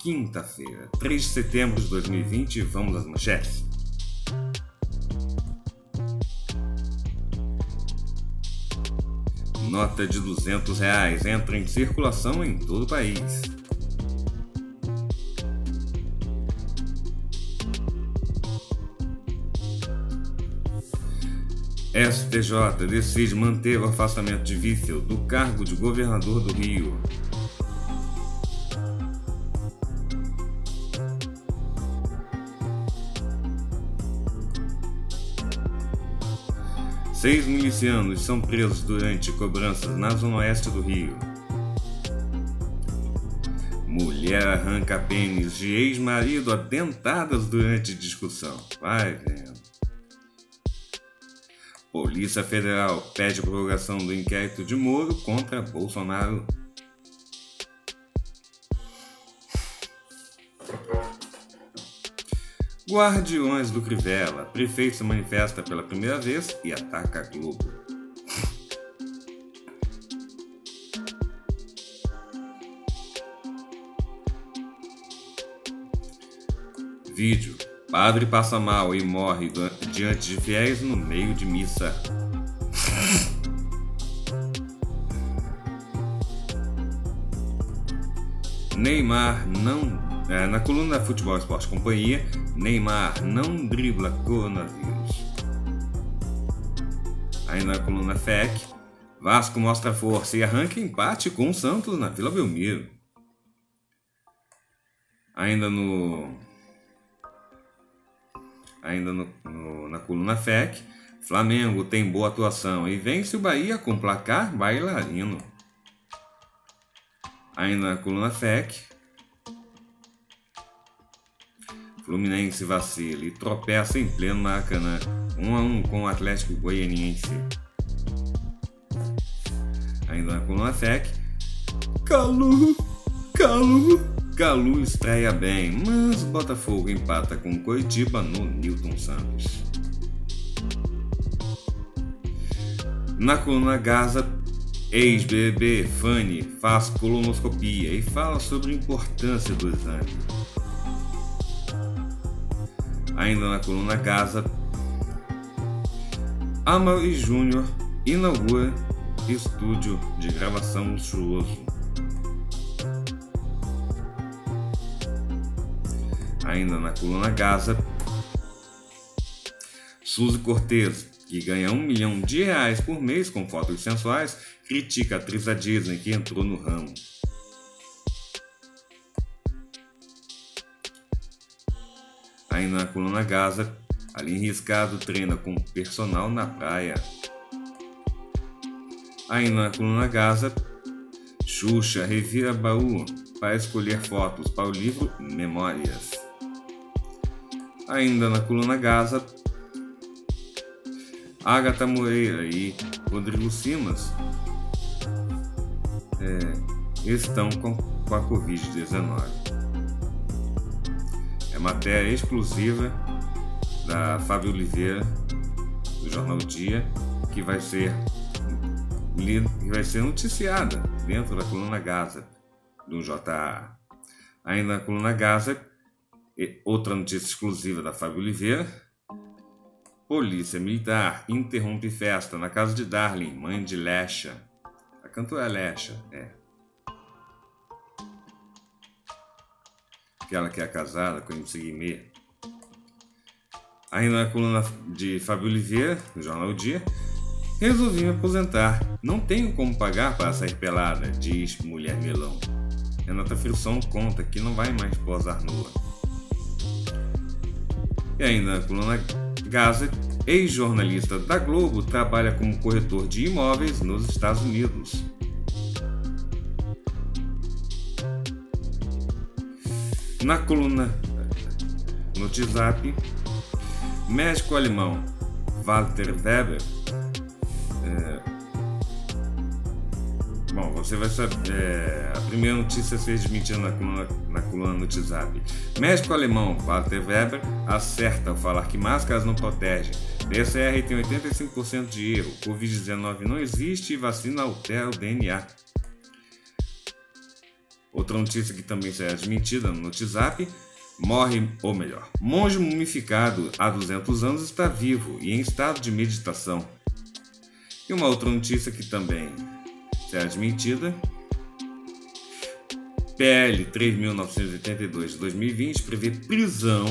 Quinta-feira, 3 de setembro de 2020, vamos às manchetes. Nota de 200 reais entra em circulação em todo o país. STJ decide manter o afastamento de Vício do cargo de governador do Rio. Seis milicianos são presos durante cobranças na zona oeste do Rio. Mulher arranca pênis de ex-marido atentadas durante discussão. Vai vendo. Polícia Federal pede prorrogação do inquérito de Moro contra Bolsonaro Guardiões do Crivella. Prefeito se manifesta pela primeira vez e ataca a Globo. Vídeo. Padre passa mal e morre diante de fiéis no meio de missa. Neymar não. É, na coluna da Futebol Esporte Companhia, Neymar não dribla coronavírus. Aí na coluna FEC, Vasco mostra força e arranca empate com o Santos na Vila Belmiro. Ainda no. Ainda no, no, na coluna FEC, Flamengo tem boa atuação e vence o Bahia com placar bailarino. Ainda na coluna FEC, Fluminense vacila e tropeça em pleno Maracanã, 1 a 1 com o Atlético Goianiense. Ainda na coluna FEC, Calu, Calu, Calu estreia bem, mas Botafogo empata com Coitiba no Newton Santos. Na coluna Gaza, ex-BBB Fanny faz colonoscopia e fala sobre a importância do exame ainda na coluna Gaza, Amaury Júnior inaugura estúdio de gravação luxuoso. Ainda na coluna Gaza, Suzy Cortez, que ganha um milhão de reais por mês com fotos sensuais, critica a atriz da Disney que entrou no ramo. Ainda tá na coluna Gaza, ali Riscado treina com personal na praia. Ainda tá na coluna Gaza, Xuxa revira baú para escolher fotos para o livro Memórias. Ainda tá na coluna Gaza, Agatha Moreira e Rodrigo Simas é, estão com, com a Covid-19. É matéria exclusiva da Fábio Oliveira, do jornal Dia, que vai ser que vai ser noticiada dentro da coluna Gaza do JA. Ainda na coluna Gaza, outra notícia exclusiva da Fábio Oliveira. Polícia militar interrompe festa na casa de Darling, mãe de Lesha. A cantora é Lesha, é. aquela que é casada com MC Guimê. Ainda na coluna de Fábio Oliveira, no Jornal o Dia, resolvi me aposentar. Não tenho como pagar para sair pelada, diz Mulher Melão. Renata Filson conta que não vai mais posar nua. E ainda na coluna Gaza, ex-jornalista da Globo trabalha como corretor de imóveis nos Estados Unidos. Na coluna no WhatsApp, médico-alemão Walter Weber. É, bom, você vai saber. É, a primeira notícia foi admitida na coluna, na coluna no WhatsApp. Médico-alemão Walter Weber acerta ao falar que máscaras não protegem. PCR tem 85% de erro. Covid-19 não existe e vacina altera o DNA. Outra notícia que também é admitida no WhatsApp morre, ou melhor, monge mumificado há 200 anos está vivo e em estado de meditação. E uma outra notícia que também é admitida: PL 3.982 de 2020 prevê prisão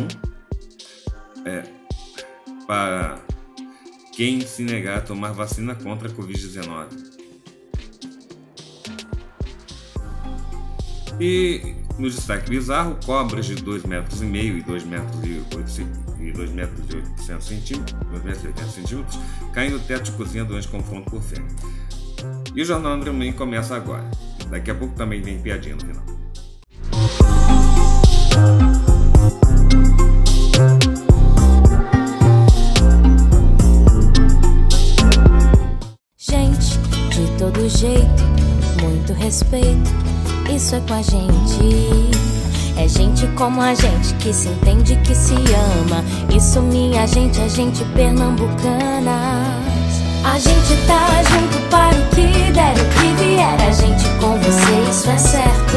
é, para quem se negar a tomar vacina contra a Covid-19. E no destaque bizarro, cobras de 2,5 metros e meio e 2 metros e 2 metros e 800 centímetros, 2 centímetros, caem no teto de cozinha durante confronto por fêmea. E o Jornal André Manhã começa agora. Daqui a pouco também vem piadinha no final. Gente, de todo jeito, muito respeito isso é com a gente. É gente como a gente que se entende, que se ama. Isso, minha gente, a é gente pernambucana. A gente tá junto para o que der, o que vier. A gente com você, isso é certo.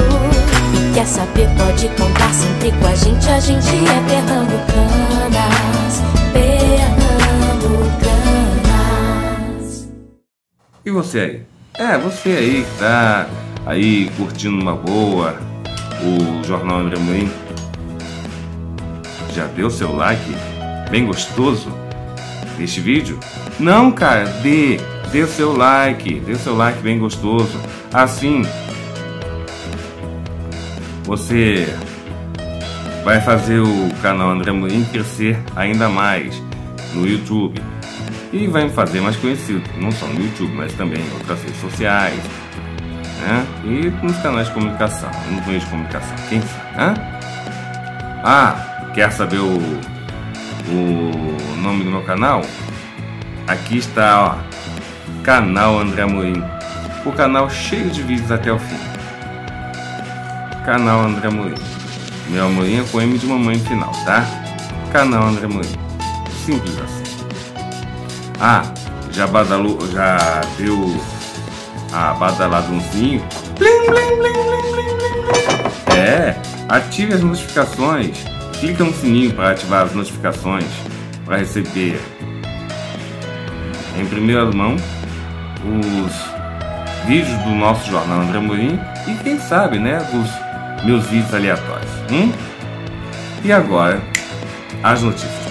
E quer saber, pode contar sempre com a gente. A gente é pernambucanas, pernambucanas. E você aí? É, você aí que tá aí curtindo uma boa o Jornal Embremoim. Já deu seu like? Bem gostoso? este vídeo? Não, cara, dê, dê seu like, dê seu like bem gostoso. Assim, você vai fazer o canal André Morim crescer ainda mais no YouTube e vai me fazer mais conhecido, não só no YouTube, mas também em outras redes sociais, né? E nos canais de comunicação, nos meios de comunicação, quem sabe, né? Ah, quer saber o, o nome do meu canal? Aqui está, ó, canal André Amorim. O canal cheio de vídeos até o fim. Canal André Amorim. Meu Amorim é com M de mamãe no final, tá? Canal André Amorim. Simples assim. Ah, já badalou, já deu a badaladãozinho. Blim, blim, blim, é, ative as notificações. Clica no sininho para ativar as notificações para receber em primeira mão os vídeos do nosso jornal André Mourinho e quem sabe, né, os meus vídeos aleatórios. Hum? E agora, as notícias.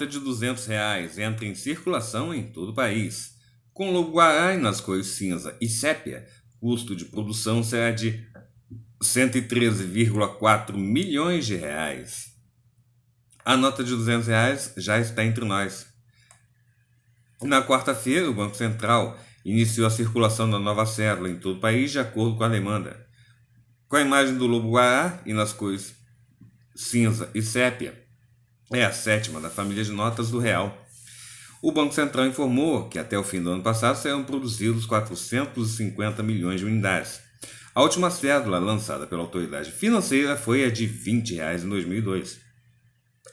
nota de 200 reais entra em circulação em todo o país. Com lobo-guará e nas cores cinza e sépia, custo de produção será de 113,4 milhões de reais. A nota de 200 reais já está entre nós. Na quarta-feira, o Banco Central iniciou a circulação da nova cédula em todo o país de acordo com a demanda. Com a imagem do lobo-guará e nas cores cinza e sépia, é a sétima da família de notas do real. O Banco Central informou que até o fim do ano passado serão produzidos 450 milhões de unidades. A última cédula lançada pela autoridade financeira foi a de R$ 20 reais em 2002.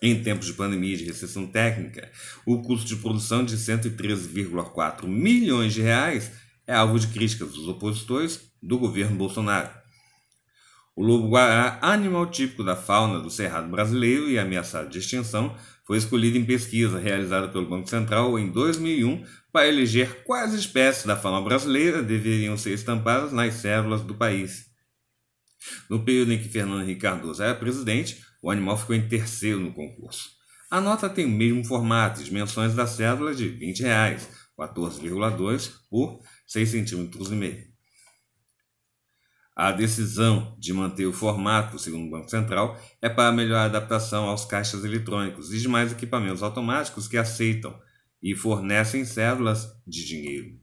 Em tempos de pandemia e de recessão técnica, o custo de produção de 113,4 milhões de reais é alvo de críticas dos opositores do governo Bolsonaro. O lobo-guará, animal típico da fauna do Cerrado brasileiro e ameaçado de extinção, foi escolhido em pesquisa realizada pelo Banco Central em 2001 para eleger quais espécies da fauna brasileira deveriam ser estampadas nas células do país. No período em que Fernando Henrique Cardoso era presidente, o animal ficou em terceiro no concurso. A nota tem o mesmo formato, dimensões da célula de R$ 20,00, 14,2 por 6,5 cm. A decisão de manter o formato, segundo o Banco Central, é para melhorar a adaptação aos caixas eletrônicos e demais equipamentos automáticos que aceitam e fornecem cédulas de dinheiro.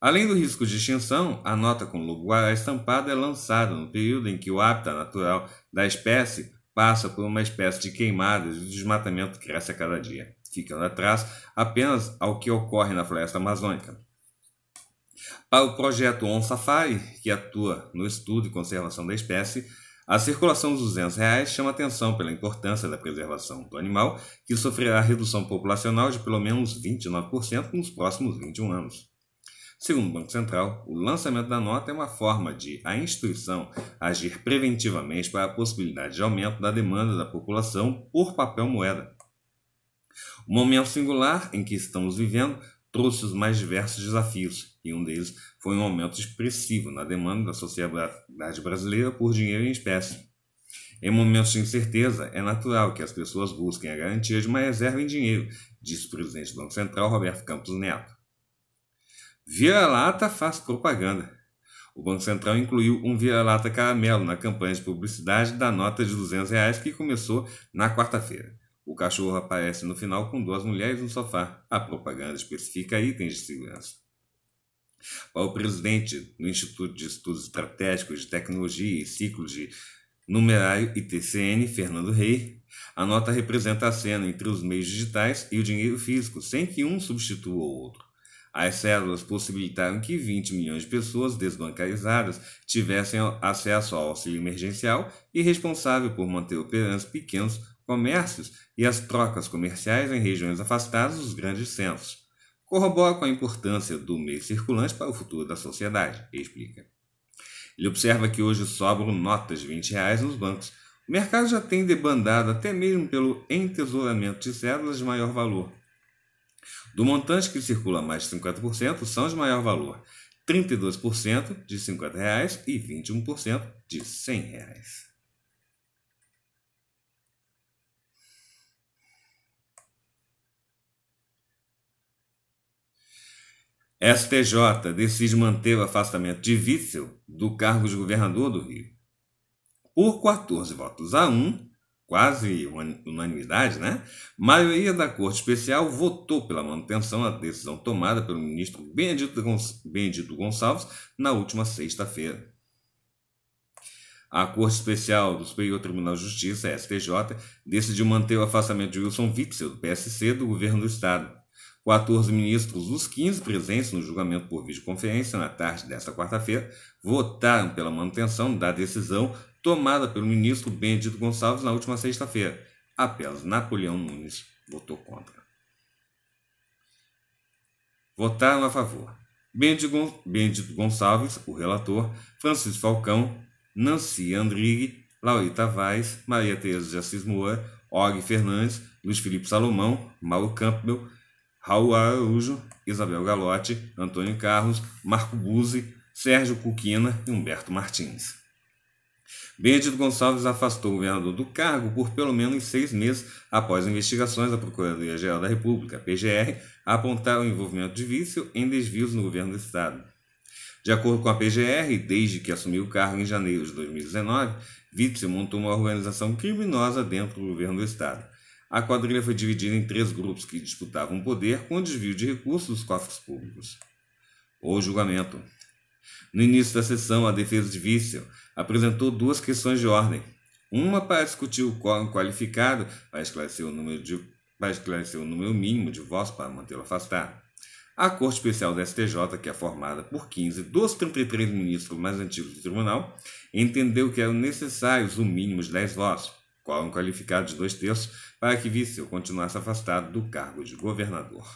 Além do risco de extinção, a nota com logo A estampada é lançada no período em que o hábitat natural da espécie passa por uma espécie de queimadas e o desmatamento cresce a cada dia, ficando atrás apenas ao que ocorre na floresta amazônica. Para o projeto On Safari, que atua no estudo e conservação da espécie, a circulação dos 200 reais chama atenção pela importância da preservação do animal, que sofrerá redução populacional de pelo menos 29% nos próximos 21 anos. Segundo o Banco Central, o lançamento da nota é uma forma de a instituição agir preventivamente para a possibilidade de aumento da demanda da população por papel moeda. O momento singular em que estamos vivendo trouxe os mais diversos desafios, e um deles foi um aumento expressivo na demanda da sociedade brasileira por dinheiro em espécie. Em momentos de incerteza, é natural que as pessoas busquem a garantia de uma reserva em dinheiro, disse o presidente do Banco Central, Roberto Campos Neto. Vira-lata faz propaganda. O Banco Central incluiu um vira-lata caramelo na campanha de publicidade da nota de R$ 200 reais que começou na quarta-feira. O cachorro aparece no final com duas mulheres no sofá. A propaganda especifica itens de segurança. Para o presidente do Instituto de Estudos Estratégicos de Tecnologia e Ciclos de Numerário ITCN, Fernando Rey, a nota representa a cena entre os meios digitais e o dinheiro físico, sem que um substitua o outro. As células possibilitaram que 20 milhões de pessoas desbancarizadas tivessem acesso ao auxílio emergencial e responsável por manter operantes pequenos comércios e as trocas comerciais em regiões afastadas dos grandes centros. Corrobora com a importância do meio circulante para o futuro da sociedade, explica. Ele observa que hoje sobram notas de 20 reais nos bancos. O mercado já tem debandado até mesmo pelo entesouramento de cédulas de maior valor. Do montante que circula mais de 50% são de maior valor, 32% de R$ 50 reais e 21% de R$ 100. Reais. STJ decide manter o afastamento de Witzel do cargo de governador do Rio. Por 14 votos a 1, quase unanimidade, né? Maioria da Corte Especial votou pela manutenção da decisão tomada pelo ministro Benedito, Benedito Gonçalves na última sexta-feira. A Corte Especial do Superior Tribunal de Justiça, STJ, decidiu manter o afastamento de Wilson Witzel, do PSC, do governo do Estado. 14 ministros dos 15 presentes no julgamento por videoconferência na tarde desta quarta-feira votaram pela manutenção da decisão tomada pelo ministro Benedito Gonçalves na última sexta-feira. Apenas Napoleão Nunes votou contra. Votaram a favor Bendito Gonçalves, o relator, Francisco Falcão, Nancy Andrighi, Laurita Vaz, Maria Tereza de Assis Moura, Og Fernandes, Luiz Felipe Salomão, Mauro Campbell, Raul Araújo, Isabel Galotti, Antônio Carlos, Marco Buzzi, Sérgio Cuquina e Humberto Martins. Benedito Gonçalves afastou o governador do cargo por pelo menos seis meses após investigações da Procuradoria-Geral da República, PGR, apontaram o envolvimento de vício em desvios no governo do Estado. De acordo com a PGR, desde que assumiu o cargo em janeiro de 2019, Witzel montou uma organização criminosa dentro do governo do Estado. A quadrilha foi dividida em três grupos que disputavam poder com desvio de recursos dos cofres públicos. O julgamento. No início da sessão, a defesa de Vício apresentou duas questões de ordem. Uma para discutir o quórum qualificado, para esclarecer o número, de, para esclarecer o número mínimo de votos para mantê-lo afastado. A Corte Especial da STJ, que é formada por 15 dos 33 ministros mais antigos do tribunal, entendeu que eram necessários o um mínimo de 10 votos, quórum qualificado de dois terços, para que Vissel continuasse afastado do cargo de governador.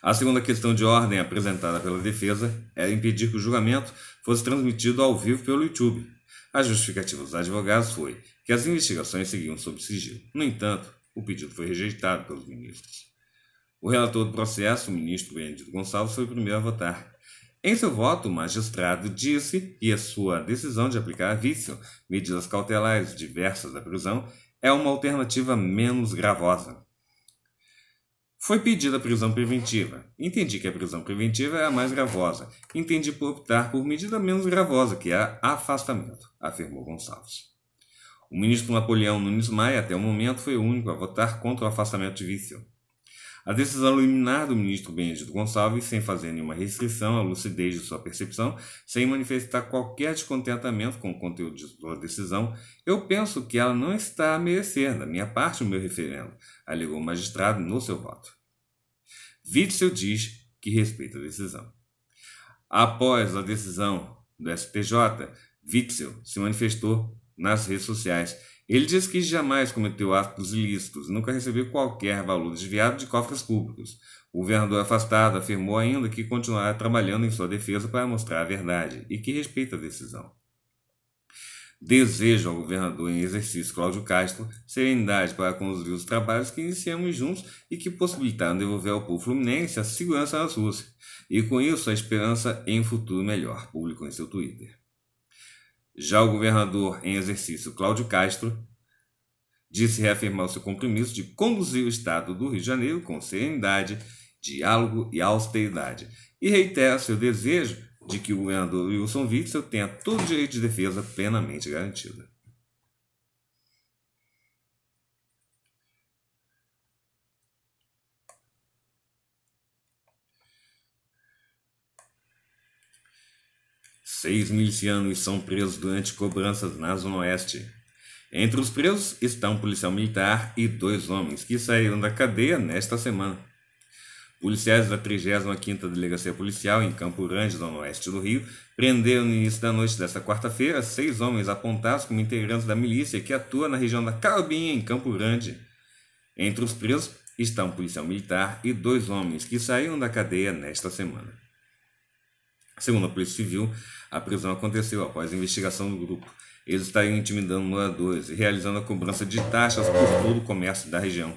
A segunda questão de ordem apresentada pela defesa era impedir que o julgamento fosse transmitido ao vivo pelo YouTube. A justificativa dos advogados foi que as investigações seguiam sob sigilo. No entanto, o pedido foi rejeitado pelos ministros. O relator do processo, o ministro Benedito Gonçalves, foi o primeiro a votar. Em seu voto, o magistrado disse que a sua decisão de aplicar a vício, medidas cautelares diversas da prisão é uma alternativa menos gravosa. Foi pedida prisão preventiva. Entendi que a prisão preventiva é a mais gravosa. Entendi por optar por medida menos gravosa, que é afastamento, afirmou Gonçalves. O ministro Napoleão Nunes Maia, até o momento, foi o único a votar contra o afastamento de Vício. A decisão liminar do ministro Benedito Gonçalves, sem fazer nenhuma restrição à lucidez de sua percepção, sem manifestar qualquer descontentamento com o conteúdo de sua decisão, eu penso que ela não está a merecer, da minha parte, o meu referendo, alegou o magistrado no seu voto. Witzel diz que respeita a decisão. Após a decisão do STJ, Witzel se manifestou nas redes sociais ele diz que jamais cometeu atos ilícitos, nunca recebeu qualquer valor desviado de cofres públicos. O governador afastado afirmou ainda que continuará trabalhando em sua defesa para mostrar a verdade e que respeita a decisão. Desejo ao governador em exercício Cláudio Castro serenidade para conduzir os trabalhos que iniciamos juntos e que possibilitaram devolver ao povo fluminense a segurança nas ruas, e com isso a esperança em um futuro melhor, publicou em seu Twitter. Já o governador em exercício, Cláudio Castro, disse reafirmar seu compromisso de conduzir o Estado do Rio de Janeiro com serenidade, diálogo e austeridade, e reitera seu desejo de que o governador Wilson Witzel tenha todo o direito de defesa plenamente garantido. Seis milicianos são presos durante cobranças na Zona Oeste. Entre os presos está um policial militar e dois homens que saíram da cadeia nesta semana. Policiais da 35ª Delegacia Policial em Campo Grande, Zona Oeste do Rio, prenderam no início da noite desta quarta-feira seis homens apontados como integrantes da milícia que atua na região da Carabinha, em Campo Grande. Entre os presos está um policial militar e dois homens que saíram da cadeia nesta semana. Segundo a Polícia Civil, a prisão aconteceu após a investigação do grupo. Eles estariam intimidando moradores e realizando a cobrança de taxas por todo o comércio da região.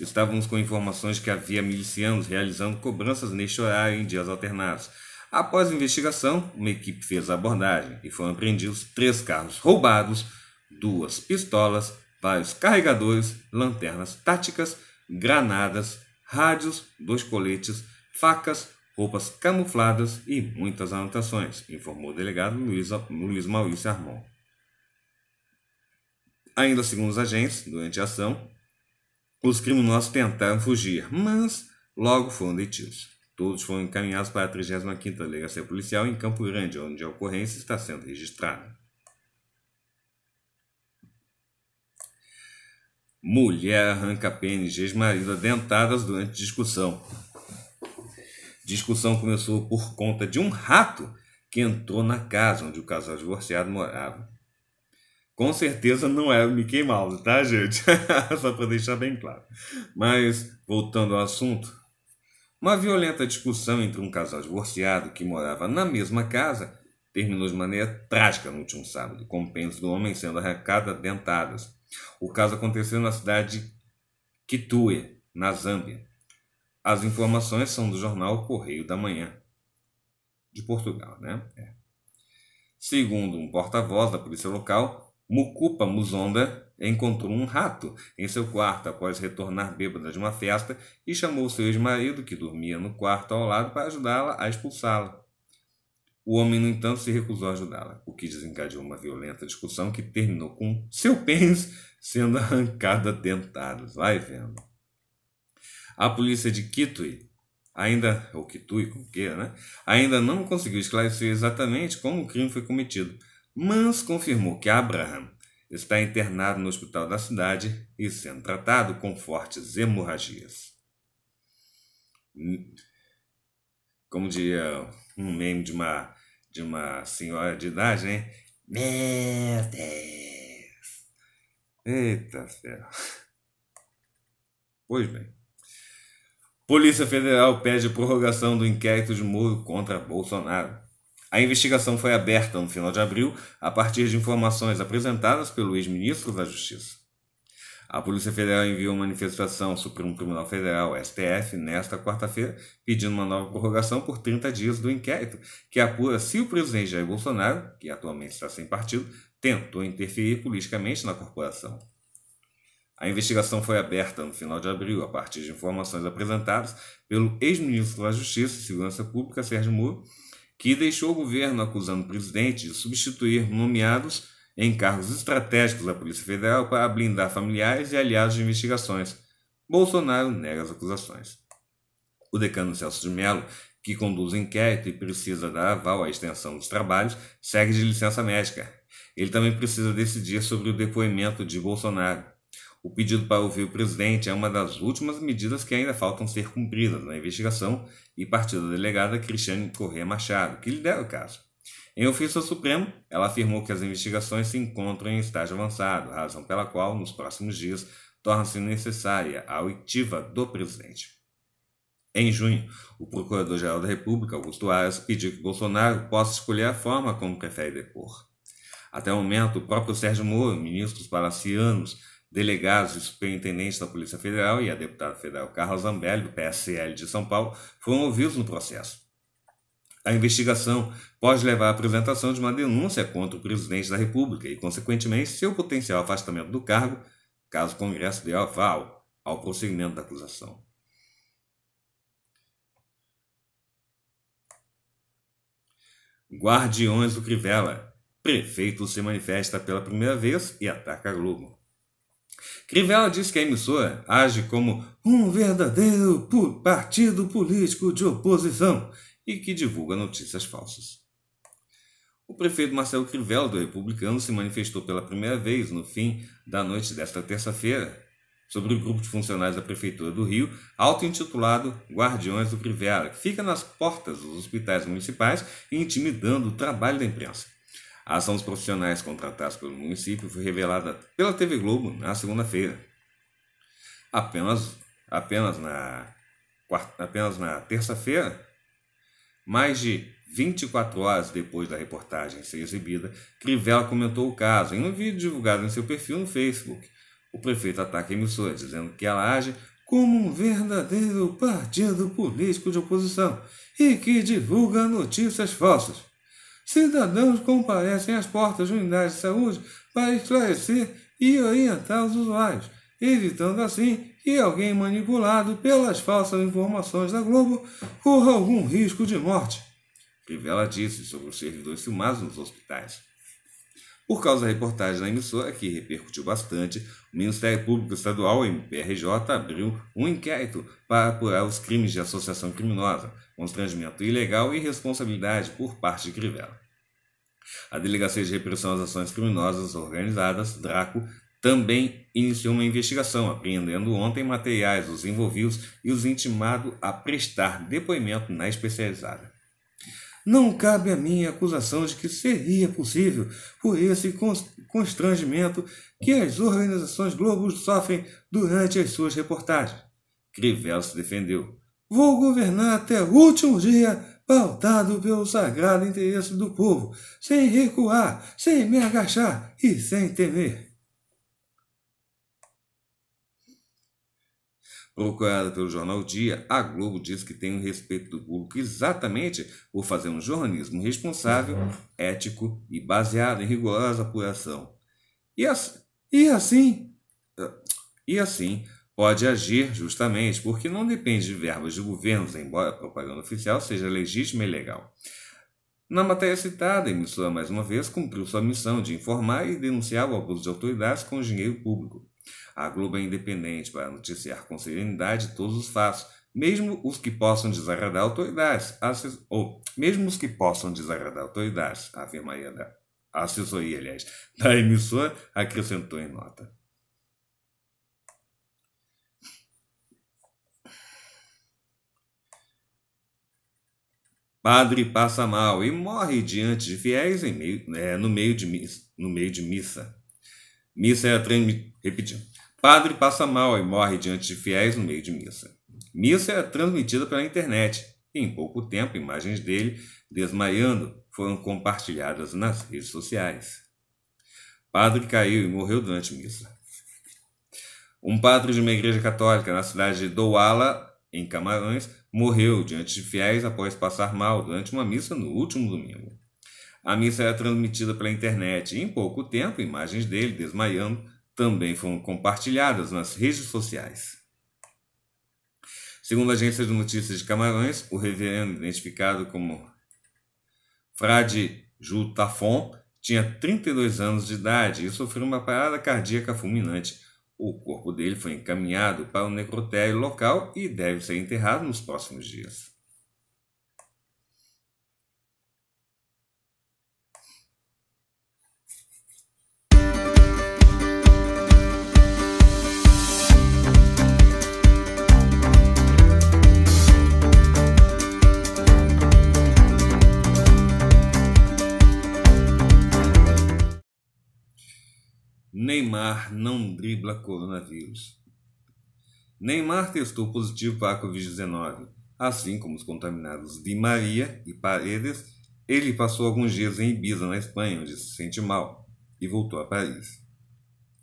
Estávamos com informações de que havia milicianos realizando cobranças neste horário em dias alternados. Após a investigação, uma equipe fez a abordagem e foram apreendidos três carros roubados, duas pistolas, vários carregadores, lanternas táticas, granadas, rádios, dois coletes, facas, roupas camufladas e muitas anotações, informou o delegado Luiz, Luiz Maurício Armon. Ainda segundo os agentes, durante a ação, os criminosos tentaram fugir, mas logo foram detidos. Todos foram encaminhados para a 35ª Delegacia Policial em Campo Grande, onde a ocorrência está sendo registrada. Mulher arranca pênis de ex-marido dentadas durante discussão. Discussão começou por conta de um rato que entrou na casa onde o casal divorciado morava. Com certeza não era é o Mickey Mouse, tá, gente? Só para deixar bem claro. Mas, voltando ao assunto, uma violenta discussão entre um casal divorciado que morava na mesma casa terminou de maneira trágica no último sábado, com pênis do homem sendo arrancado a dentadas. O caso aconteceu na cidade de Kitue, na Zâmbia. As informações são do jornal Correio da Manhã, de Portugal, né? É. Segundo um porta-voz da polícia local, Mucupa Muzonda encontrou um rato em seu quarto após retornar bêbada de uma festa e chamou seu ex-marido, que dormia no quarto ao lado, para ajudá-la a expulsá-la. O homem, no entanto, se recusou a ajudá-la, o que desencadeou uma violenta discussão que terminou com seu pênis sendo arrancado a dentadas. Vai vendo. A polícia de Kitui ainda, ou Kitui, como queira, né? ainda não conseguiu esclarecer exatamente como o crime foi cometido, mas confirmou que Abraham está internado no hospital da cidade e sendo tratado com fortes hemorragias. Como diria um meme de uma, de uma senhora de idade, né? Meu Deus! Eita ferro! Pois bem. Polícia Federal pede prorrogação do inquérito de Moro contra Bolsonaro. A investigação foi aberta no final de abril a partir de informações apresentadas pelo ex-ministro da Justiça. A Polícia Federal enviou uma manifestação ao Supremo Tribunal Federal, STF, nesta quarta-feira, pedindo uma nova prorrogação por 30 dias do inquérito, que apura se o presidente Jair Bolsonaro, que atualmente está sem partido, tentou interferir politicamente na corporação. A investigação foi aberta no final de abril, a partir de informações apresentadas pelo ex-ministro da Justiça e Segurança Pública, Sérgio Moro, que deixou o governo acusando o presidente de substituir nomeados em cargos estratégicos da Polícia Federal para blindar familiares e aliados de investigações. Bolsonaro nega as acusações. O decano Celso de Mello, que conduz o inquérito e precisa dar aval à extensão dos trabalhos, segue de licença médica. Ele também precisa decidir sobre o depoimento de Bolsonaro. O pedido para ouvir o presidente é uma das últimas medidas que ainda faltam ser cumpridas na investigação e partiu da delegada é Cristiane Corrêa Machado, que lidera o caso. Em ofício ao Supremo, ela afirmou que as investigações se encontram em estágio avançado, razão pela qual, nos próximos dias, torna-se necessária a oitiva do presidente. Em junho, o Procurador-Geral da República, Augusto Aras, pediu que Bolsonaro possa escolher a forma como prefere depor. Até o momento, o próprio Sérgio Moro, ministros palacianos, delegados e superintendentes da Polícia Federal e a deputada federal Carla Zambelli, do PSL de São Paulo, foram ouvidos no processo. A investigação pode levar à apresentação de uma denúncia contra o presidente da República e, consequentemente, seu potencial afastamento do cargo, caso o Congresso dê aval ao prosseguimento da acusação. Guardiões do Crivella. Prefeito se manifesta pela primeira vez e ataca a Globo. Crivella diz que a emissora age como um verdadeiro partido político de oposição e que divulga notícias falsas. O prefeito Marcelo Crivella, do Republicano, se manifestou pela primeira vez no fim da noite desta terça-feira sobre o grupo de funcionários da Prefeitura do Rio, auto-intitulado Guardiões do Crivella, que fica nas portas dos hospitais municipais e intimidando o trabalho da imprensa. A ação dos profissionais contratados pelo município foi revelada pela TV Globo na segunda-feira. Apenas, apenas na, apenas na terça-feira, mais de 24 horas depois da reportagem ser exibida, Crivella comentou o caso em um vídeo divulgado em seu perfil no Facebook. O prefeito ataca a emissora, dizendo que ela age como um verdadeiro partido político de oposição e que divulga notícias falsas cidadãos comparecem às portas de unidades de saúde para esclarecer e orientar os usuários, evitando assim que alguém manipulado pelas falsas informações da Globo corra algum risco de morte. Crivella disse sobre os servidores filmados nos hospitais. Por causa da reportagem da emissora, que repercutiu bastante, o Ministério Público Estadual, MPRJ, abriu um inquérito para apurar os crimes de associação criminosa, constrangimento ilegal e responsabilidade por parte de Crivella. A Delegacia de Repressão às Ações Criminosas Organizadas, DRACO, também iniciou uma investigação, apreendendo ontem materiais dos envolvidos e os intimado a prestar depoimento na especializada. Não cabe a mim a acusação de que seria possível, por esse constrangimento, que as organizações Globo sofrem durante as suas reportagens. Crivella se defendeu, Vou governar até o último dia, pautado pelo sagrado interesse do povo, sem recuar, sem me agachar e sem temer. Procurada pelo jornal Dia, a Globo diz que tem o respeito do público exatamente por fazer um jornalismo responsável, ético e baseado em rigorosa apuração. E, assim, e assim, eh, assim pode agir justamente porque não depende de verbas de governos, embora a propaganda oficial seja legítima e legal. Na matéria citada, a emissora, mais uma vez, cumpriu sua missão de informar e denunciar o abuso de autoridades com dinheiro público. A Globo é independente para noticiar com serenidade todos os fatos, mesmo os que possam desagradar autoridades, assessor, ou mesmo os que possam desagradar autoridades, afirmaria da assessoria, aliás, da emissora, acrescentou em nota. Padre passa mal e morre diante de fiéis meio, é, no, meio de missa, no meio de missa. Missa é a Repetindo. Padre passa mal e morre diante de fiéis no meio de missa. Missa é transmitida pela internet. E em pouco tempo, imagens dele desmaiando foram compartilhadas nas redes sociais. Padre caiu e morreu durante missa. Um padre de uma igreja católica na cidade de Douala, em Camarões, morreu diante de fiéis após passar mal durante uma missa no último domingo. A missa era transmitida pela internet e, em pouco tempo, imagens dele desmaiando também foram compartilhadas nas redes sociais. Segundo a agência de notícias de Camarões, o reverendo, identificado como Frade Jutafon, tinha 32 anos de idade e sofreu uma parada cardíaca fulminante o corpo dele foi encaminhado para o necrotério local e deve ser enterrado nos próximos dias. Neymar não dribla coronavírus. Neymar testou positivo para a Covid-19. Assim como os contaminados Di Maria e Paredes, ele passou alguns dias em Ibiza, na Espanha, onde se sente mal, e voltou a Paris.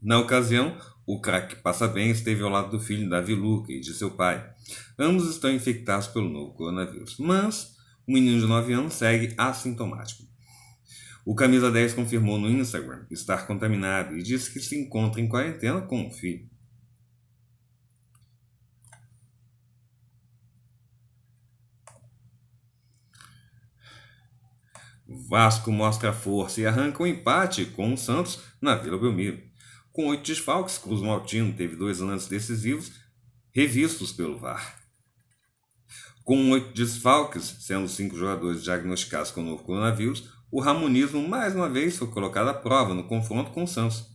Na ocasião, o craque passa bem esteve ao lado do filho Davi Luca e de seu pai. Ambos estão infectados pelo novo coronavírus, mas o menino de 9 anos segue assintomático. O Camisa 10 confirmou no Instagram estar contaminado e disse que se encontra em quarentena com o filho. Vasco mostra força e arranca um empate com o Santos na Vila Belmiro. Com oito desfalques, Cruz Maltino teve dois lances decisivos revistos pelo VAR. Com oito desfalques, sendo cinco jogadores diagnosticados com o novo coronavírus, o ramonismo mais uma vez foi colocado à prova no confronto com o Santos.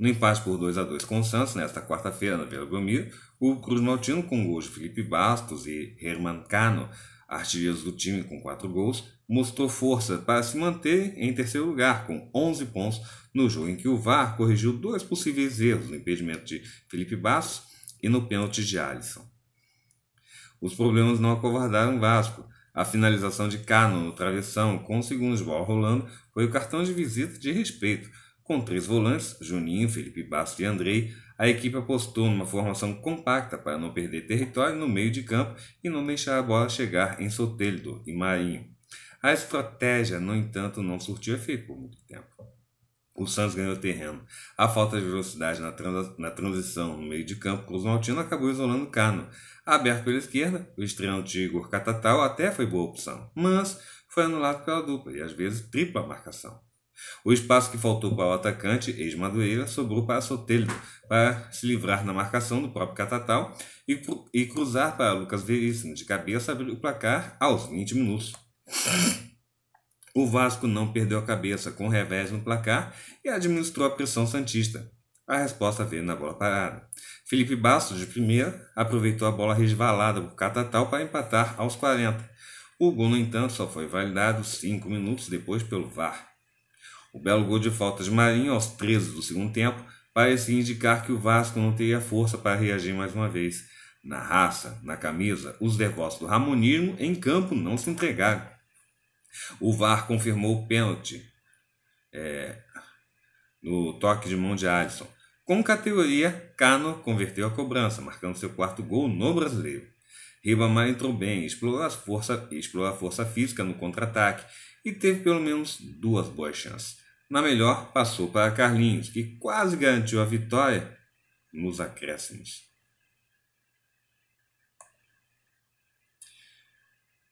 No empate por 2 a 2 com o Santos, nesta quarta-feira, na Vila Belmiro, o Cruz Maltino, com gols de Felipe Bastos e Herman Cano, artilheiros do time com 4 gols, mostrou força para se manter em terceiro lugar, com 11 pontos, no jogo em que o VAR corrigiu dois possíveis erros no impedimento de Felipe Bastos e no pênalti de Alisson. Os problemas não acovardaram o Vasco. A finalização de Cano no travessão, com segundos bola rolando, foi o cartão de visita de respeito. Com três volantes, Juninho, Felipe Bastos e Andrei, a equipe apostou numa formação compacta para não perder território no meio de campo e não deixar a bola chegar em Soteldo e Marinho. A estratégia, no entanto, não surtiu efeito por muito tempo. O Santos ganhou terreno. A falta de velocidade na, na transição no meio de campo, Cruz Maltino acabou isolando Cano. Aberto pela esquerda, o estreante de Igor Catatal até foi boa opção, mas foi anulado pela dupla e às vezes tripla marcação. O espaço que faltou para o atacante, ex-Madureira, sobrou para Soteldo, para se livrar na marcação do próprio Catatal e, e cruzar para Lucas Veríssimo, de cabeça abrir o placar aos 20 minutos. O Vasco não perdeu a cabeça com o revés no placar e administrou a pressão Santista. A resposta veio na bola parada. Felipe Bastos, de primeira, aproveitou a bola resvalada por Catatal para empatar aos 40. O gol, no entanto, só foi validado cinco minutos depois pelo VAR. O belo gol de falta de Marinho aos 13 do segundo tempo parecia indicar que o Vasco não teria força para reagir mais uma vez. Na raça, na camisa, os devotos do Ramonismo em campo não se entregaram. O VAR confirmou o pênalti é, no toque de mão de Alisson. Com categoria, Cano converteu a cobrança, marcando seu quarto gol no brasileiro. Ribamar entrou bem, explorou a força, explorou a força física no contra-ataque e teve pelo menos duas boas chances. Na melhor, passou para Carlinhos, que quase garantiu a vitória nos acréscimos.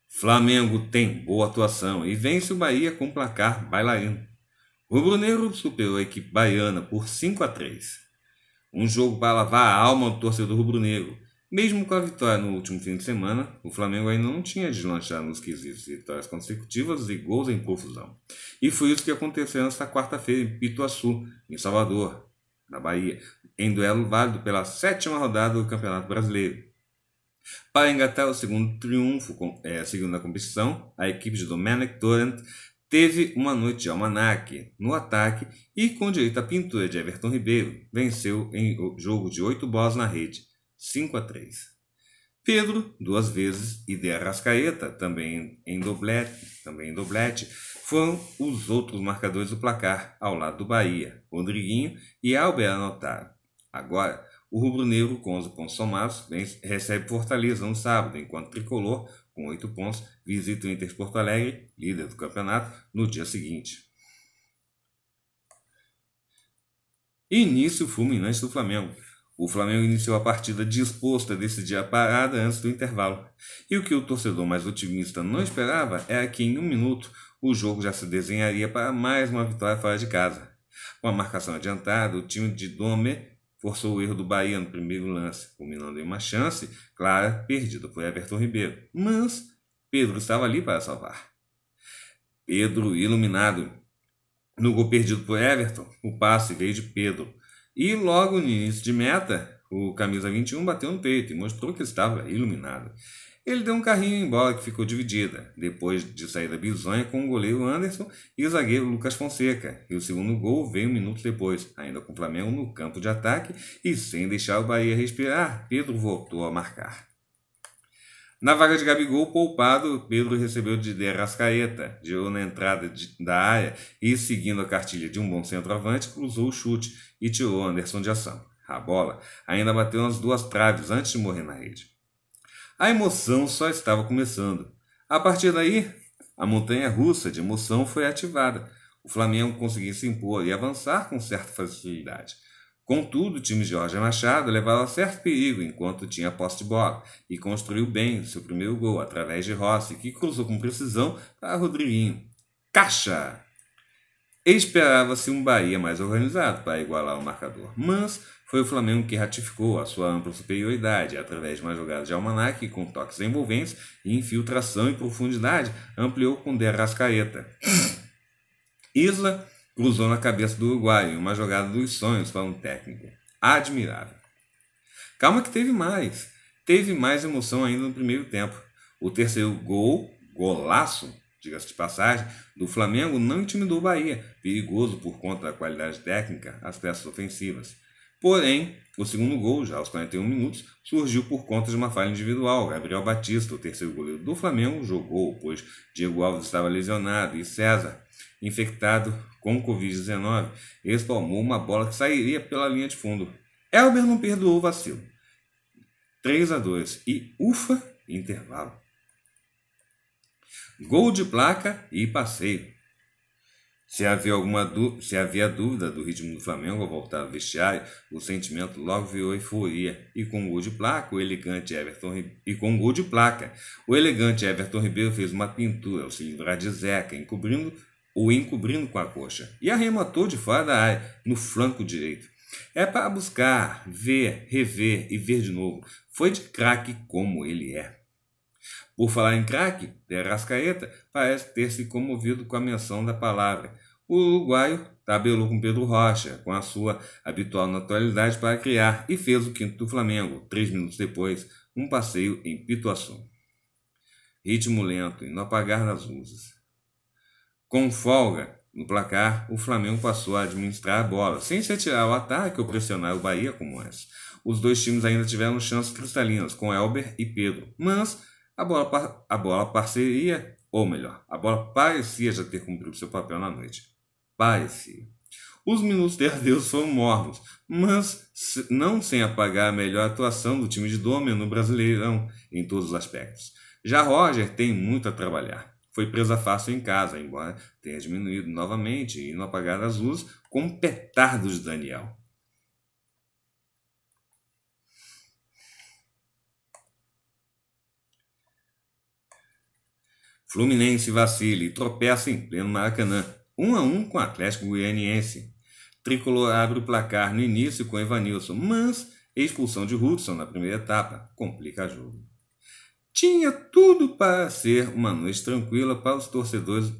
Flamengo tem boa atuação e vence o Bahia com placar bailarino. O Rubro Negro superou a equipe baiana por 5 a 3. Um jogo para lavar a alma do torcedor rubro-negro. Mesmo com a vitória no último fim de semana, o Flamengo ainda não tinha deslanchado nos quesitos vitórias consecutivas e gols em confusão. E foi isso que aconteceu nesta quarta-feira em Pituaçu, em Salvador, na Bahia, em duelo válido pela sétima rodada do Campeonato Brasileiro. Para engatar o segundo triunfo, é, eh, seguindo a competição, a equipe de Domenic Torrent teve uma noite de almanac no ataque e com direito à pintura de Everton Ribeiro, venceu em jogo de oito bolas na rede, 5 a 3. Pedro, duas vezes, e De Arrascaeta, também em doblete, também em doblete, foram os outros marcadores do placar ao lado do Bahia, Rodriguinho e Albert anotaram. Agora, o rubro-negro, com 11 pontos somados, recebe Fortaleza no sábado, enquanto Tricolor com oito pontos, visita o Inter Porto Alegre, líder do campeonato, no dia seguinte. Início fulminante do Flamengo. O Flamengo iniciou a partida disposto a decidir a parada antes do intervalo. E o que o torcedor mais otimista não esperava era é que em um minuto o jogo já se desenharia para mais uma vitória fora de casa. Com a marcação adiantada, o time de Dome Forçou o erro do Bahia no primeiro lance, culminando em uma chance clara perdida por Everton Ribeiro. Mas Pedro estava ali para salvar. Pedro iluminado. No gol perdido por Everton, o passe veio de Pedro. E logo no início de meta, o camisa 21 bateu no peito e mostrou que estava iluminado. Ele deu um carrinho em bola que ficou dividida, depois de saída bizonha com o goleiro Anderson e o zagueiro Lucas Fonseca. E o segundo gol veio um minuto depois, ainda com o Flamengo no campo de ataque e sem deixar o Bahia respirar, Pedro voltou a marcar. Na vaga de Gabigol poupado, Pedro recebeu de Derrascaeta, girou na entrada de, da área e, seguindo a cartilha de um bom centroavante, cruzou o chute e tirou Anderson de ação. A bola ainda bateu nas duas traves antes de morrer na rede. A emoção só estava começando. A partir daí, a montanha russa de emoção foi ativada. O Flamengo conseguiu se impor e avançar com certa facilidade. Contudo, o time de Jorge Machado levava certo perigo enquanto tinha posse de bola e construiu bem seu primeiro gol através de Rossi, que cruzou com precisão para Rodriguinho. Caixa! Esperava-se um Bahia mais organizado para igualar o marcador, mas foi o Flamengo que ratificou a sua ampla superioridade através de uma jogada de almanac com toques envolventes e infiltração e profundidade, ampliou com Derrascaeta. Isla cruzou na cabeça do Uruguai, uma jogada dos sonhos para um técnico. Admirável. Calma que teve mais. Teve mais emoção ainda no primeiro tempo. O terceiro gol, golaço, diga-se de passagem, do Flamengo não intimidou o Bahia, perigoso por conta da qualidade técnica, as peças ofensivas. Porém, o segundo gol, já aos 41 minutos, surgiu por conta de uma falha individual. Gabriel Batista, o terceiro goleiro do Flamengo, jogou, pois Diego Alves estava lesionado e César, infectado com Covid-19, espalmou uma bola que sairia pela linha de fundo. Elber não perdoou o vacilo. 3 a 2 e ufa, intervalo. Gol de placa e passeio. Se havia, alguma du... Se havia dúvida do ritmo do Flamengo ao voltar ao vestiário, o sentimento logo virou euforia. E com um gol de placa, o elegante Everton Ribeiro... e com gol de placa, o elegante Everton Ribeiro fez uma pintura ao se livrar de Zeca, encobrindo o encobrindo com a coxa, e arrematou de fora da área, no flanco direito. É para buscar, ver, rever e ver de novo. Foi de craque como ele é. Por falar em craque, Terrascaeta parece ter se comovido com a menção da palavra o uruguaio tabelou com Pedro Rocha, com a sua habitual naturalidade para criar, e fez o quinto do Flamengo, três minutos depois, um passeio em Pituaçu. Ritmo lento e no apagar das luzes. Com folga no placar, o Flamengo passou a administrar a bola, sem se atirar ao ataque ou pressionar o Bahia como antes. Os dois times ainda tiveram chances cristalinas, com Elber e Pedro, mas a bola, a bola parceria, ou melhor, a bola parecia já ter cumprido seu papel na noite. Pare-se. Os minutos de adeus foram mornos, mas não sem apagar a melhor atuação do time de domínio no Brasileirão, em todos os aspectos. Já Roger tem muito a trabalhar. Foi presa fácil em casa, embora tenha diminuído novamente e não apagar as luzes com petardos de Daniel. Fluminense vacila e tropeça em pleno Maracanã. 1 a 1 com o Atlético Goianiense. Tricolor abre o placar no início com Evanilson, mas expulsão de Hudson na primeira etapa complica o jogo. Tinha tudo para ser uma noite tranquila para os torcedores,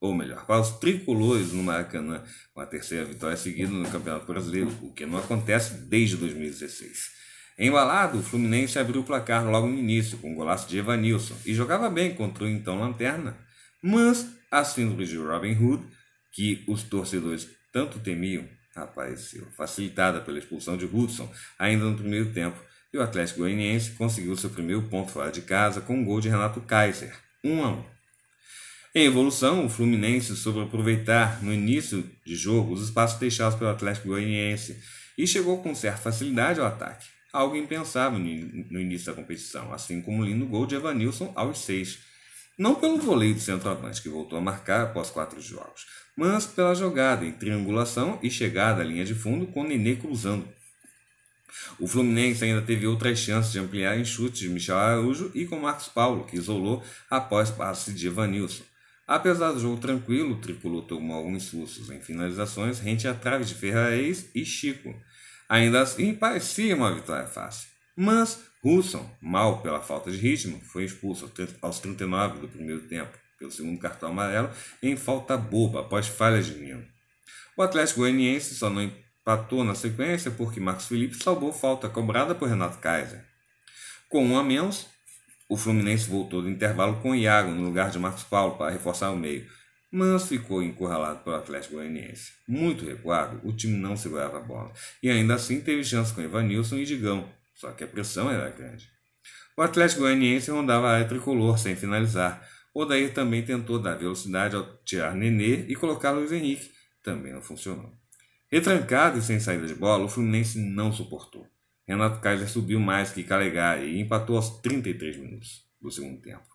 ou melhor, para os tricolores no Maracanã, com a terceira vitória seguida no Campeonato Brasileiro, o que não acontece desde 2016. Embalado, o Fluminense abriu o placar logo no início, com o golaço de Evanilson, e jogava bem contra o então Lanterna, mas Assim surgiu Robin Hood, que os torcedores tanto temiam, apareceu, facilitada pela expulsão de Hudson ainda no primeiro tempo, e o Atlético Goianiense conseguiu seu primeiro ponto fora de casa com um gol de Renato Kaiser, 1 a 1. Em evolução, o Fluminense soube aproveitar no início de jogo os espaços deixados pelo Atlético Goianiense e chegou com certa facilidade ao ataque, algo impensável no início da competição, assim como o lindo gol de Evanilson aos 6 não pelo voleio do centroavante, que voltou a marcar após quatro jogos, mas pela jogada em triangulação e chegada à linha de fundo com Nenê cruzando. O Fluminense ainda teve outras chances de ampliar em chutes de Michel Araújo e com Marcos Paulo, que isolou após passe de Evanilson. Apesar do jogo tranquilo, o Tricolor tomou alguns sustos em finalizações rente à trave de Ferraes e Chico. Ainda assim, parecia uma vitória fácil. Mas Wilson, mal pela falta de ritmo, foi expulso aos 39 do primeiro tempo pelo segundo cartão amarelo em falta boba após falha de Nino. O Atlético Goianiense só não empatou na sequência porque Marcos Felipe salvou falta cobrada por Renato Kaiser. Com um a menos, o Fluminense voltou do intervalo com Iago no lugar de Marcos Paulo para reforçar o meio, mas ficou encurralado pelo Atlético Goianiense. Muito recuado, o time não segurava a bola e ainda assim teve chance com Evanilson e Digão, só que a pressão era grande. O Atlético Goianiense rondava a área tricolor sem finalizar. Odair também tentou dar velocidade ao tirar Nenê e colocar Luiz Henrique. Também não funcionou. Retrancado e sem saída de bola, o Fluminense não suportou. Renato Kaiser subiu mais que Calegari e empatou aos 33 minutos do segundo tempo.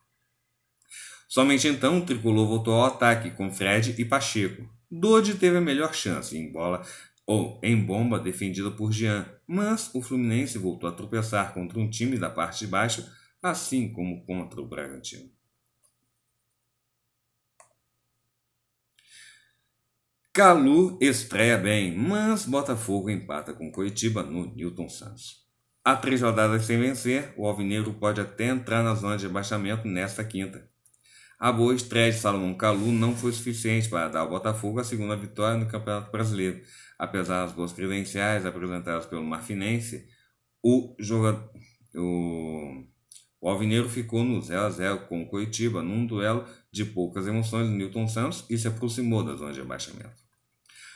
Somente então o tricolor voltou ao ataque com Fred e Pacheco. Doide teve a melhor chance em bola ou em bomba defendida por Jean, mas o Fluminense voltou a tropeçar contra um time da parte de baixo, assim como contra o Bragantino. Calu estreia bem, mas Botafogo empata com Curitiba no Newton Santos. Há três rodadas sem vencer, o Alvinegro pode até entrar na zona de rebaixamento nesta quinta. A boa estreia de Salomão Calu não foi suficiente para dar ao Botafogo a segunda vitória no Campeonato Brasileiro. Apesar das boas credenciais apresentadas pelo Marfinense, o, jogador, o, o Alvineiro ficou no 0 a 0 com o Curitiba num duelo de poucas emoções do Newton Santos e se aproximou da zona de abaixamento.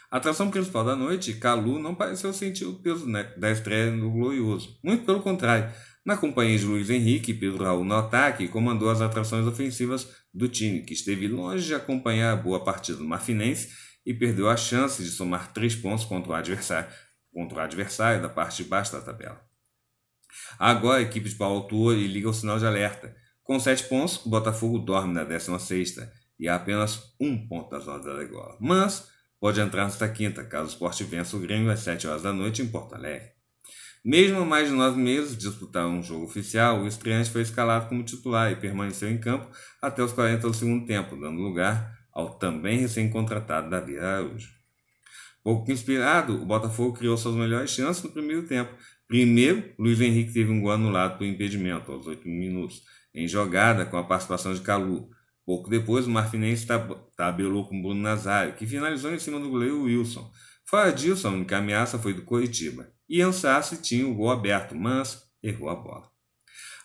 A atração principal da noite, Calu não pareceu sentir o peso da estreia do Glorioso. Muito pelo contrário, na companhia de Luiz Henrique Pedro Raul no ataque, comandou as atrações ofensivas do time, que esteve longe de acompanhar a boa partida do Marfinense e perdeu a chance de somar três pontos contra o adversário, contra o adversário da parte de baixo da tabela. Agora a equipe de Paulo Tuori liga o sinal de alerta. Com sete pontos, o Botafogo dorme na 16 e há é apenas um ponto da zona da degola. Mas pode entrar nesta quinta, caso o esporte vença o Grêmio às 7 horas da noite em Porto Alegre. Mesmo a mais de nove meses de disputar um jogo oficial, o estreante foi escalado como titular e permaneceu em campo até os 40 do segundo tempo, dando lugar ao também recém-contratado Davi Araújo. Pouco inspirado, o Botafogo criou suas melhores chances no primeiro tempo. Primeiro, Luiz Henrique teve um gol anulado por impedimento aos 8 minutos, em jogada com a participação de Calu. Pouco depois, o Marfinense tabelou com Bruno Nazário, que finalizou em cima do goleiro Wilson. Fora disso, a única ameaça foi do Coritiba e Ansassi tinha o gol aberto, mas errou a bola.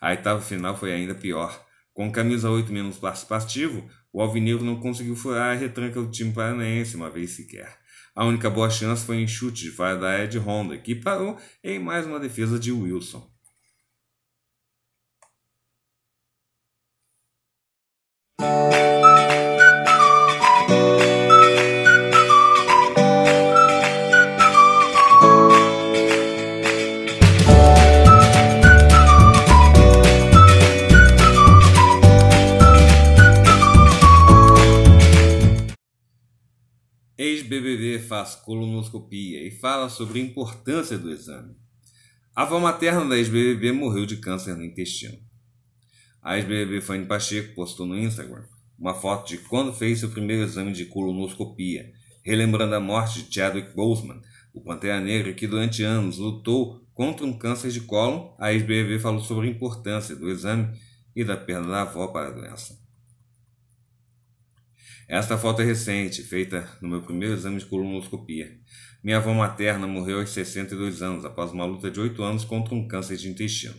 A etapa final foi ainda pior. Com camisa 8 menos participativo, o Alvinegro não conseguiu furar a retranca do time paranaense uma vez sequer. A única boa chance foi em chute de fora da Ed Honda, que parou em mais uma defesa de Wilson. faz colonoscopia e fala sobre a importância do exame. A avó materna da ex-BBB morreu de câncer no intestino. A ex-BBB Fanny Pacheco postou no Instagram uma foto de quando fez seu primeiro exame de colonoscopia, relembrando a morte de Chadwick Boseman, o Pantera Negra que durante anos lutou contra um câncer de colo. A ex-BBB falou sobre a importância do exame e da perda da avó para a doença. Esta foto é recente, feita no meu primeiro exame de colonoscopia. Minha avó materna morreu aos 62 anos, após uma luta de 8 anos contra um câncer de intestino.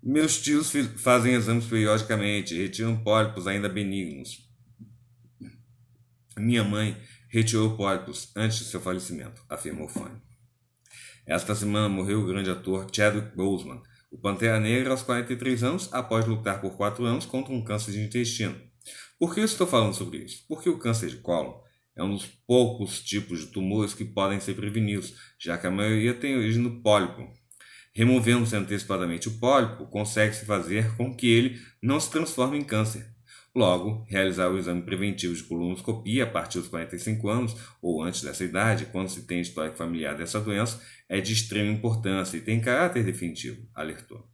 Meus tios fazem exames periodicamente, retiram pólipos ainda benignos. Minha mãe retirou pólipos antes de seu falecimento, afirmou Fanny. Esta semana morreu o grande ator Chadwick Boseman, o Pantera Negra aos 43 anos, após lutar por 4 anos contra um câncer de intestino. Por que eu estou falando sobre isso? Porque o câncer de colo é um dos poucos tipos de tumores que podem ser prevenidos, já que a maioria tem origem no pólipo. Removendo-se antecipadamente o pólipo, consegue-se fazer com que ele não se transforme em câncer. Logo, realizar o exame preventivo de colonoscopia a partir dos 45 anos ou antes dessa idade, quando se tem história familiar dessa doença, é de extrema importância e tem caráter definitivo, alertou.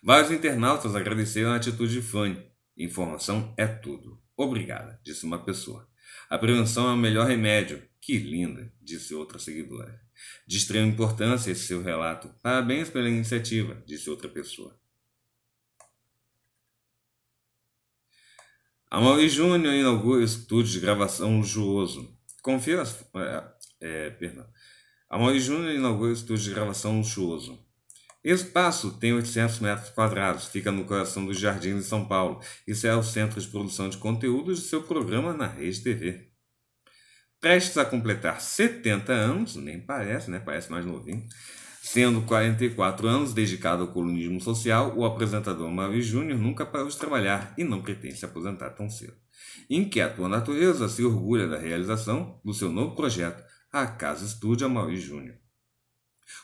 Vários internautas agradeceram a atitude de Fanny, Informação é tudo. Obrigada, disse uma pessoa. A prevenção é o melhor remédio. Que linda, disse outra seguidora. De extrema importância esse seu relato. Parabéns pela iniciativa, disse outra pessoa. Amaury Júnior inaugura estúdio de gravação luxuoso. Confia, as. É, é, perdão. Amaury Júnior inaugura estúdio de gravação luxuoso espaço tem 800 metros quadrados, fica no coração dos jardins de São Paulo. Isso é o centro de produção de conteúdos de seu programa na Rede TV. Prestes a completar 70 anos, nem parece, né? Parece mais novinho. Sendo 44 anos dedicado ao colunismo social, o apresentador Mário Júnior nunca parou de trabalhar e não pretende se aposentar tão cedo. Inquieto a natureza, se orgulha da realização do seu novo projeto, a Casa Estúdio Amaury Júnior.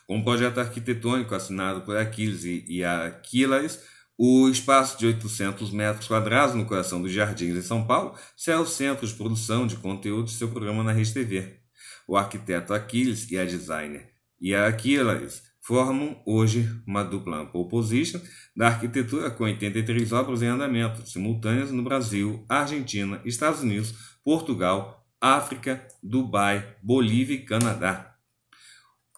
Com o projeto arquitetônico assinado por Aquiles e, e Aquiles, o espaço de 800 metros quadrados no coração dos Jardins em São Paulo será o centro de produção de conteúdo de seu programa na RedeTV. O arquiteto Aquiles e a designer e Aquiles formam hoje uma dupla ampla position da arquitetura com 83 obras em andamento simultâneas no Brasil, Argentina, Estados Unidos, Portugal, África, Dubai, Bolívia e Canadá.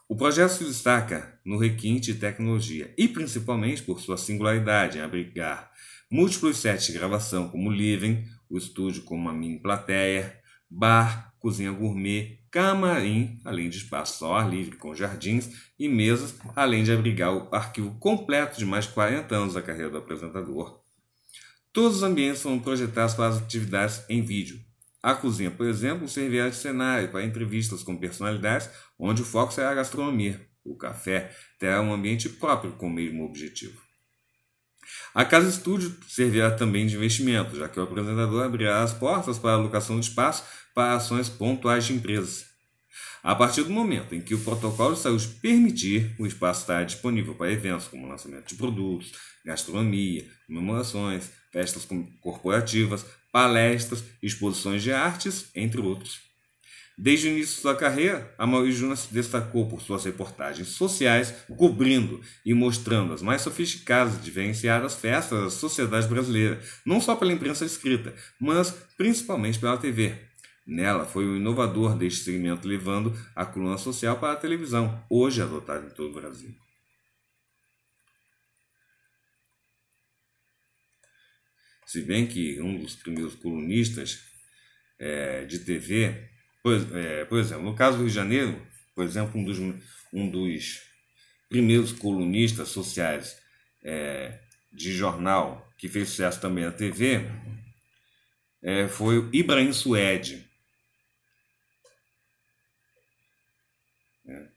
O projeto se destaca no requinte de tecnologia e principalmente por sua singularidade em abrigar múltiplos sets de gravação como living, o estúdio como uma mini plateia, bar, cozinha gourmet, camarim, além de espaço ao ar livre com jardins e mesas, além de abrigar o arquivo completo de mais de 40 anos da carreira do apresentador. Todos os ambientes foram projetados para as atividades em vídeo. A cozinha, por exemplo, servirá de cenário para entrevistas com personalidades onde o foco será a gastronomia, o café terá um ambiente próprio com o mesmo objetivo. A Casa Estúdio servirá também de investimento, já que o apresentador abrirá as portas para a locação de espaço para ações pontuais de empresas. A partir do momento em que o protocolo de saúde permitir, o espaço estará disponível para eventos como lançamento de produtos, gastronomia, comemorações, festas corporativas, palestras, exposições de artes, entre outros. Desde o início de sua carreira, a Maurício Júnior se destacou por suas reportagens sociais, cobrindo e mostrando as mais sofisticadas e diferenciadas festas da sociedade brasileira, não só pela imprensa escrita, mas principalmente pela TV. Nela foi o um inovador deste segmento, levando a coluna social para a televisão, hoje adotada em todo o Brasil. Se bem que um dos primeiros colunistas é, de TV Pois, é, por exemplo, no caso do Rio de Janeiro, por exemplo, um dos, um dos primeiros colunistas sociais é, de jornal que fez sucesso também na TV é, foi o Ibrahim Suede. É.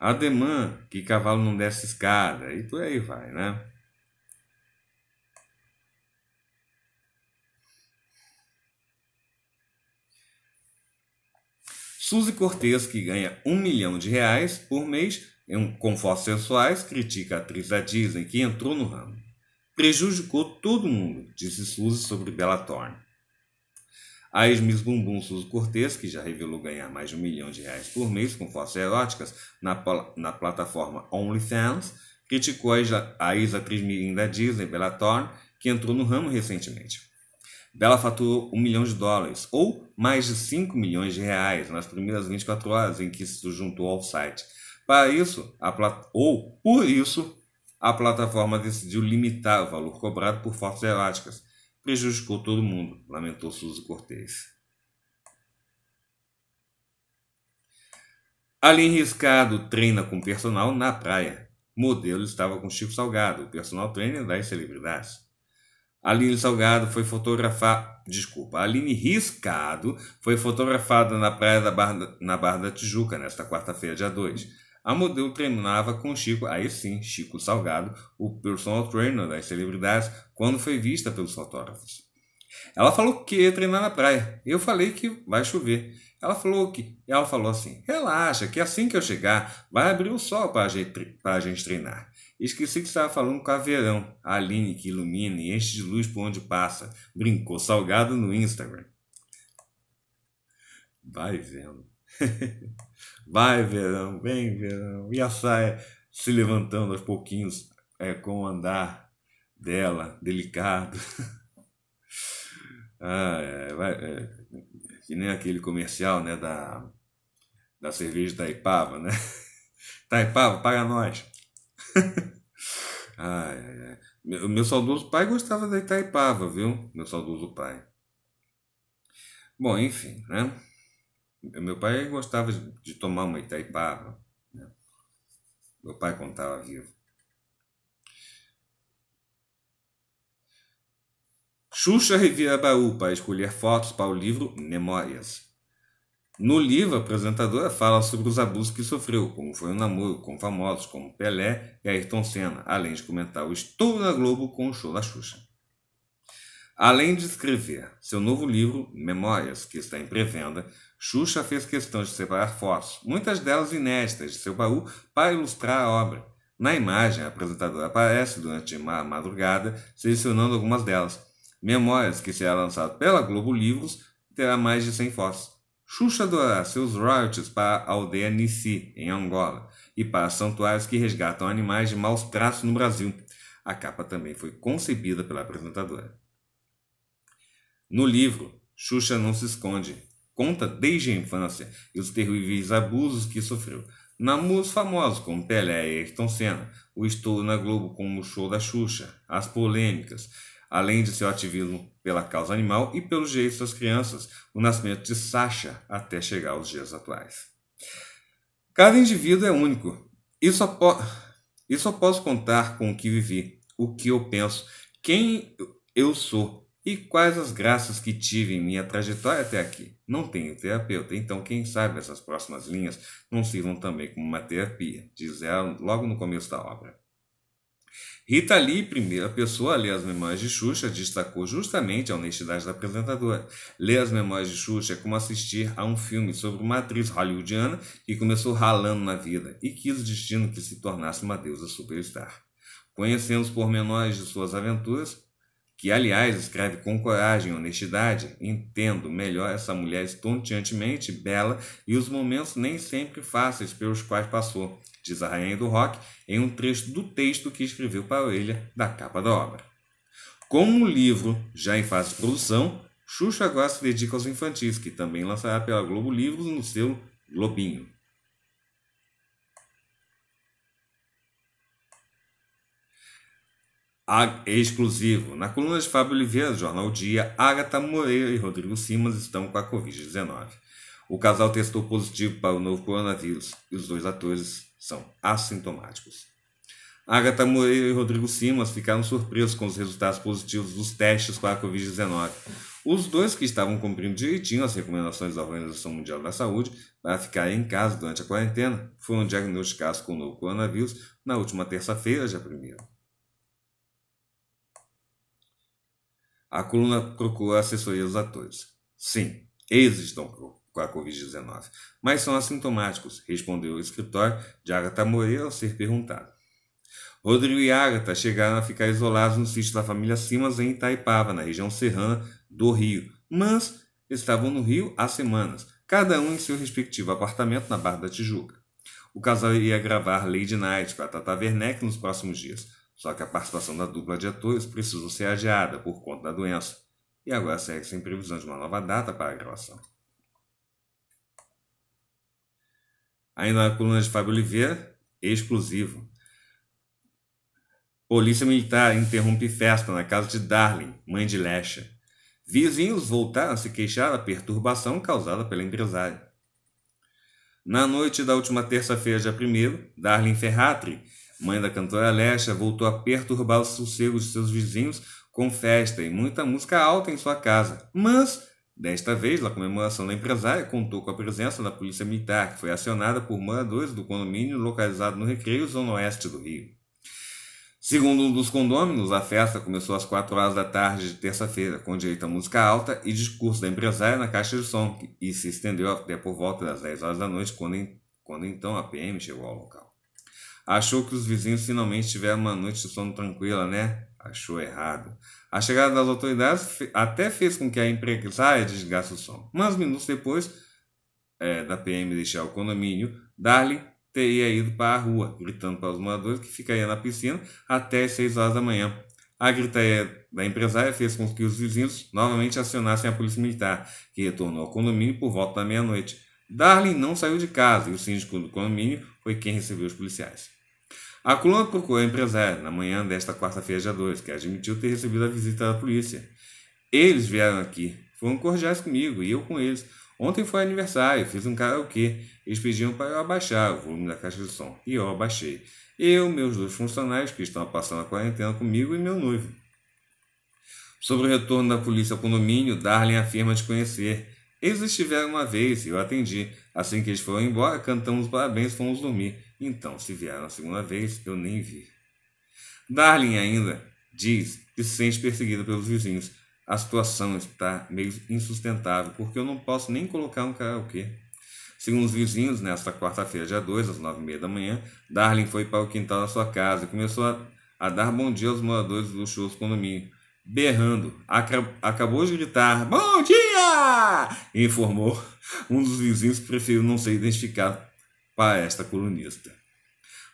Ademã, que cavalo não desce escada, e por aí vai, né? Suzy Cortez, que ganha um milhão de reais por mês em, com fotos sensuais, critica a atriz da Disney que entrou no ramo. Prejudicou todo mundo, disse Suzy sobre Bella Thorne. A ex-miss Bumbum Suzy Cortez, que já revelou ganhar mais de um milhão de reais por mês com fotos eróticas na, na plataforma OnlyFans, criticou a ex-atriz mirim da Disney, Bella Thorne, que entrou no ramo recentemente dela faturou um milhão de dólares, ou mais de 5 milhões de reais nas primeiras 24 horas em que se juntou ao site. Para isso, a plat... ou por isso, a plataforma decidiu limitar o valor cobrado por fotos eróticas. Prejudicou todo mundo, lamentou Suzy Cortez. Aline Riscado treina com personal na praia. Modelo estava com Chico Salgado, o personal trainer das celebridades. Aline Salgado foi fotografada, desculpa, Aline Riscado foi fotografada na praia da Barra, na Barra da Tijuca nesta quarta-feira, dia 2. A modelo treinava com Chico, aí sim, Chico Salgado, o personal trainer das celebridades, quando foi vista pelos fotógrafos. Ela falou que ia treinar na praia. Eu falei que vai chover. Ela falou que, ela falou assim: "Relaxa, que assim que eu chegar, vai abrir o sol para a gente treinar". Esqueci que estava falando com a Verão, a Aline que ilumina e enche de luz por onde passa. Brincou salgado no Instagram. Vai vendo. Vai, Verão, vem, Verão. E a saia se levantando aos pouquinhos é, com o andar dela, delicado. ah, é, vai, é, que nem aquele comercial né, da, da cerveja Taipava, né? Taipava, paga nós. Ah, Meu, meu saudoso pai gostava da Itaipava, viu? Meu saudoso pai. Bom, enfim, né? Meu pai gostava de tomar uma Itaipava. Né? Meu pai contava, vivo. Xuxa revira baú para escolher fotos para o livro Memórias. No livro, a apresentadora fala sobre os abusos que sofreu, como foi o um namoro com famosos como Pelé e Ayrton Senna, além de comentar o estouro da Globo com o show da Xuxa. Além de escrever seu novo livro, Memórias, que está em pré-venda, Xuxa fez questão de separar fotos, muitas delas inéditas, de seu baú para ilustrar a obra. Na imagem, a apresentadora aparece durante a madrugada, selecionando algumas delas. Memórias, que será lançado pela Globo Livros, terá mais de 100 fotos. Xuxa doará seus royalties para a aldeia Nissi, em Angola, e para santuários que resgatam animais de maus traços no Brasil. A capa também foi concebida pela apresentadora. No livro, Xuxa não se esconde, conta desde a infância e os terríveis abusos que sofreu. Namus famosos como Pelé e Ayrton Senna, o estouro na Globo como o show da Xuxa, as polêmicas, além de seu ativismo pela causa animal e pelos direitos das crianças, o nascimento de Sasha até chegar aos dias atuais. Cada indivíduo é único. E só, posso contar com o que vivi, o que eu penso, quem eu sou e quais as graças que tive em minha trajetória até aqui. Não tenho terapeuta, então quem sabe essas próximas linhas não sirvam também como uma terapia, diz ela logo no começo da obra. Rita Lee, primeira pessoa a ler as memórias de Xuxa, destacou justamente a honestidade da apresentadora. Ler as memórias de Xuxa é como assistir a um filme sobre uma atriz hollywoodiana que começou ralando na vida e quis o destino que se tornasse uma deusa superstar. Conhecendo os pormenores de suas aventuras, que aliás escreve com coragem e honestidade, entendo melhor essa mulher estonteantemente bela e os momentos nem sempre fáceis pelos quais passou, diz a rainha do rock, em um trecho do texto que escreveu para a orelha da capa da obra. Como o livro já em fase de produção, Xuxa agora se dedica aos infantis, que também lançará pela Globo Livros no seu Globinho. Exclusivo. Na coluna de Fábio Oliveira, do Jornal Dia, Agatha Moreira e Rodrigo Simas estão com a Covid-19. O casal testou positivo para o novo coronavírus e os dois atores são assintomáticos. Agatha Moreira e Rodrigo Simas ficaram surpresos com os resultados positivos dos testes para a Covid-19. Os dois que estavam cumprindo direitinho as recomendações da Organização Mundial da Saúde para ficar em casa durante a quarentena foram diagnosticados com o novo coronavírus na última terça-feira, dia 1. A coluna procura assessoria dos atores. Sim, eles estão com a Covid-19, mas são assintomáticos, respondeu o escritório de Agatha Moreira ao ser perguntado. Rodrigo e Agatha chegaram a ficar isolados no sítio da família Simas em Itaipava, na região serrana do Rio, mas estavam no Rio há semanas, cada um em seu respectivo apartamento na Barra da Tijuca. O casal iria gravar Lady Night para Tata Werneck nos próximos dias, só que a participação da dupla de atores precisou ser adiada por conta da doença, e agora segue sem previsão de uma nova data para a gravação. Ainda na coluna de Fábio Oliveira, exclusivo. Polícia militar interrompe festa na casa de Darling, mãe de Lesha. Vizinhos voltaram a se queixar da perturbação causada pela empresária. Na noite da última terça-feira, dia 1, Darlene Ferratri, mãe da cantora Lesha, voltou a perturbar os sossegos de seus vizinhos com festa e muita música alta em sua casa, mas Desta vez, a comemoração da empresária, contou com a presença da Polícia Militar, que foi acionada por moradores do condomínio localizado no Recreio, zona oeste do Rio. Segundo um dos condôminos, a festa começou às 4 horas da tarde de terça-feira, com direito música alta e discurso da empresária na caixa de som, e se estendeu até por volta das 10 horas da noite, quando, quando então a PM chegou ao local. Achou que os vizinhos finalmente tiveram uma noite de sono tranquila, né? Achou errado. A chegada das autoridades até fez com que a empresária desligasse o som, mas minutos depois é, da PM deixar o condomínio, Darley teria ido para a rua, gritando para os moradores que ficaria na piscina até as 6 horas da manhã. A gritaria da empresária fez com que os vizinhos novamente acionassem a polícia militar, que retornou ao condomínio por volta da meia-noite. Darlin não saiu de casa e o síndico do condomínio foi quem recebeu os policiais. A coluna procurou o empresário na manhã desta quarta-feira, dia 2, que admitiu ter recebido a visita da polícia. Eles vieram aqui, foram cordiais comigo e eu com eles. Ontem foi aniversário, fiz um karaokê. Eles pediam para eu abaixar o volume da caixa de som e eu abaixei. Eu, meus dois funcionários que estão passando a quarentena comigo e meu noivo. Sobre o retorno da polícia ao condomínio, Darlene afirma de conhecer. Eles estiveram uma vez e eu atendi. Assim que eles foram embora, cantamos parabéns e fomos dormir. Então, se vier a segunda vez, eu nem vi. Darling ainda diz que se sente perseguida pelos vizinhos. A situação está meio insustentável, porque eu não posso nem colocar um karaokê. Segundo os vizinhos, nesta quarta-feira, dia 2, às 9h30 da manhã, Darling foi para o quintal da sua casa e começou a, a dar bom dia aos moradores do luxuoso condomínio, berrando. acabou de gritar: Bom dia! informou um dos vizinhos que preferiu não ser identificado para esta colunista.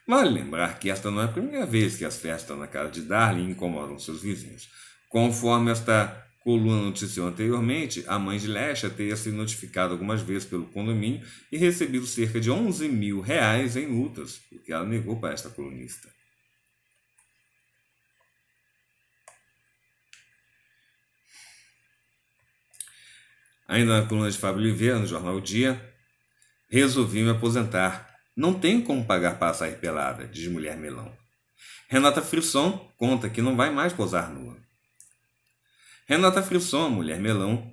Vale lembrar que esta não é a primeira vez que as festas na casa de Darling incomodam seus vizinhos. Conforme esta coluna noticiou anteriormente, a mãe de Lesha teria sido notificada algumas vezes pelo condomínio e recebido cerca de 11 mil reais em multas, o que ela negou para esta colunista. Ainda na coluna de Fábio Oliveira, no jornal o Dia, Resolvi me aposentar. Não tenho como pagar para sair pelada, diz mulher melão. Renata Frisson conta que não vai mais posar nua. Renata Frisson, mulher melão,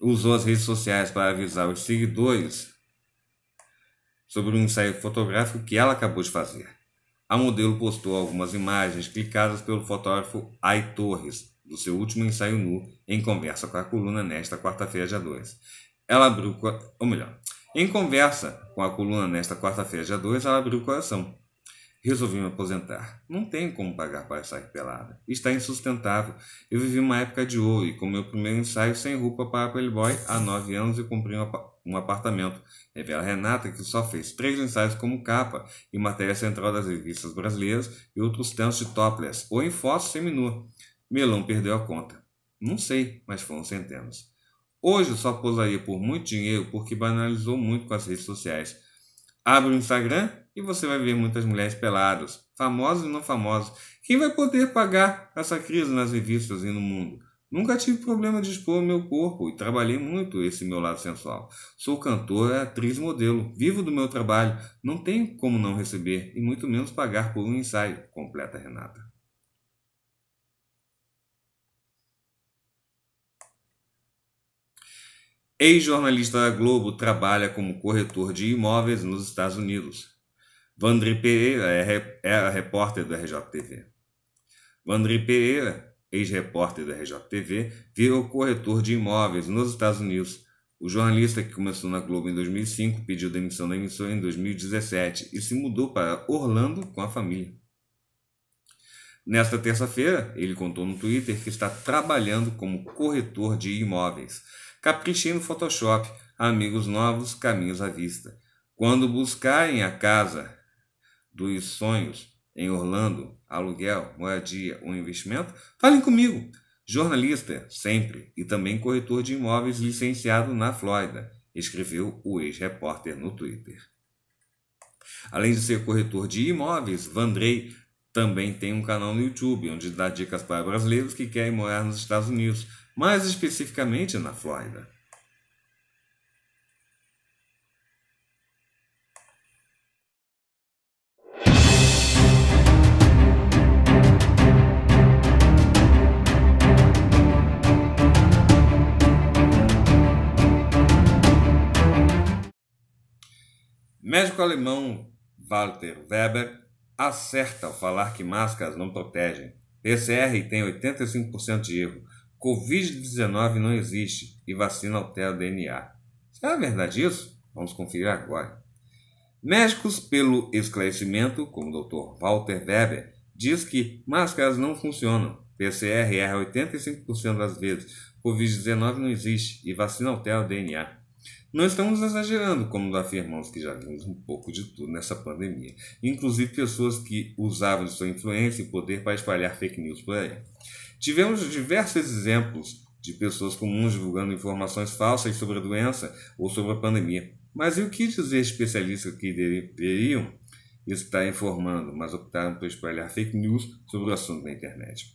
usou as redes sociais para avisar os seguidores sobre um ensaio fotográfico que ela acabou de fazer. A modelo postou algumas imagens clicadas pelo fotógrafo Ai Torres, do seu último ensaio nu, em conversa com a coluna nesta quarta-feira, dia 2. Ela abriu, ou melhor, em conversa com a coluna nesta quarta-feira, dia 2, ela abriu o coração. Resolvi me aposentar. Não tenho como pagar para sair pelada. Está insustentável. Eu vivi uma época de ouro e com meu primeiro ensaio sem roupa para Playboy há nove anos e comprei um apartamento. Revela Renata que só fez três ensaios como capa e matéria central das revistas brasileiras e outros tantos de topless ou em fotos seminua. Melão perdeu a conta. Não sei, mas foram centenas. Hoje só posaria por muito dinheiro porque banalizou muito com as redes sociais. Abre o Instagram e você vai ver muitas mulheres peladas, famosas e não famosas. Quem vai poder pagar essa crise nas revistas e no mundo? Nunca tive problema de expor meu corpo e trabalhei muito esse meu lado sensual. Sou cantor, atriz, modelo, vivo do meu trabalho, não tenho como não receber e muito menos pagar por um ensaio, completa Renata. Ex-jornalista da Globo, trabalha como corretor de imóveis nos Estados Unidos. Vandri Pereira é era é repórter da RJTV. Vandri Pereira, ex-repórter da RJTV, virou corretor de imóveis nos Estados Unidos. O jornalista que começou na Globo em 2005 pediu demissão da emissora em 2017 e se mudou para Orlando com a família. Nesta terça-feira, ele contou no Twitter que está trabalhando como corretor de imóveis. Caprichem no Photoshop, amigos novos, caminhos à vista. Quando buscarem a casa dos sonhos em Orlando, aluguel, moradia ou investimento, falem comigo. Jornalista, sempre, e também corretor de imóveis licenciado na Flórida, escreveu o ex-repórter no Twitter. Além de ser corretor de imóveis, Vandrei também tem um canal no YouTube, onde dá dicas para brasileiros que querem morar nos Estados Unidos mais especificamente na Flórida. Médico alemão Walter Weber acerta ao falar que máscaras não protegem. PCR tem 85% de erro. Covid-19 não existe e vacina altera o DNA. Será verdade isso? Vamos conferir agora. Médicos pelo esclarecimento, como o Dr. Walter Weber, diz que máscaras não funcionam. PCR erra 85% das vezes. Covid-19 não existe e vacina altera o DNA. Não estamos exagerando, como afirmamos que já vimos um pouco de tudo nessa pandemia, inclusive pessoas que usavam de sua influência e poder para espalhar fake news por aí. Tivemos diversos exemplos de pessoas comuns divulgando informações falsas sobre a doença ou sobre a pandemia. Mas e o que dizer especialistas que deveriam estar informando, mas optaram por espalhar fake news sobre o assunto na internet?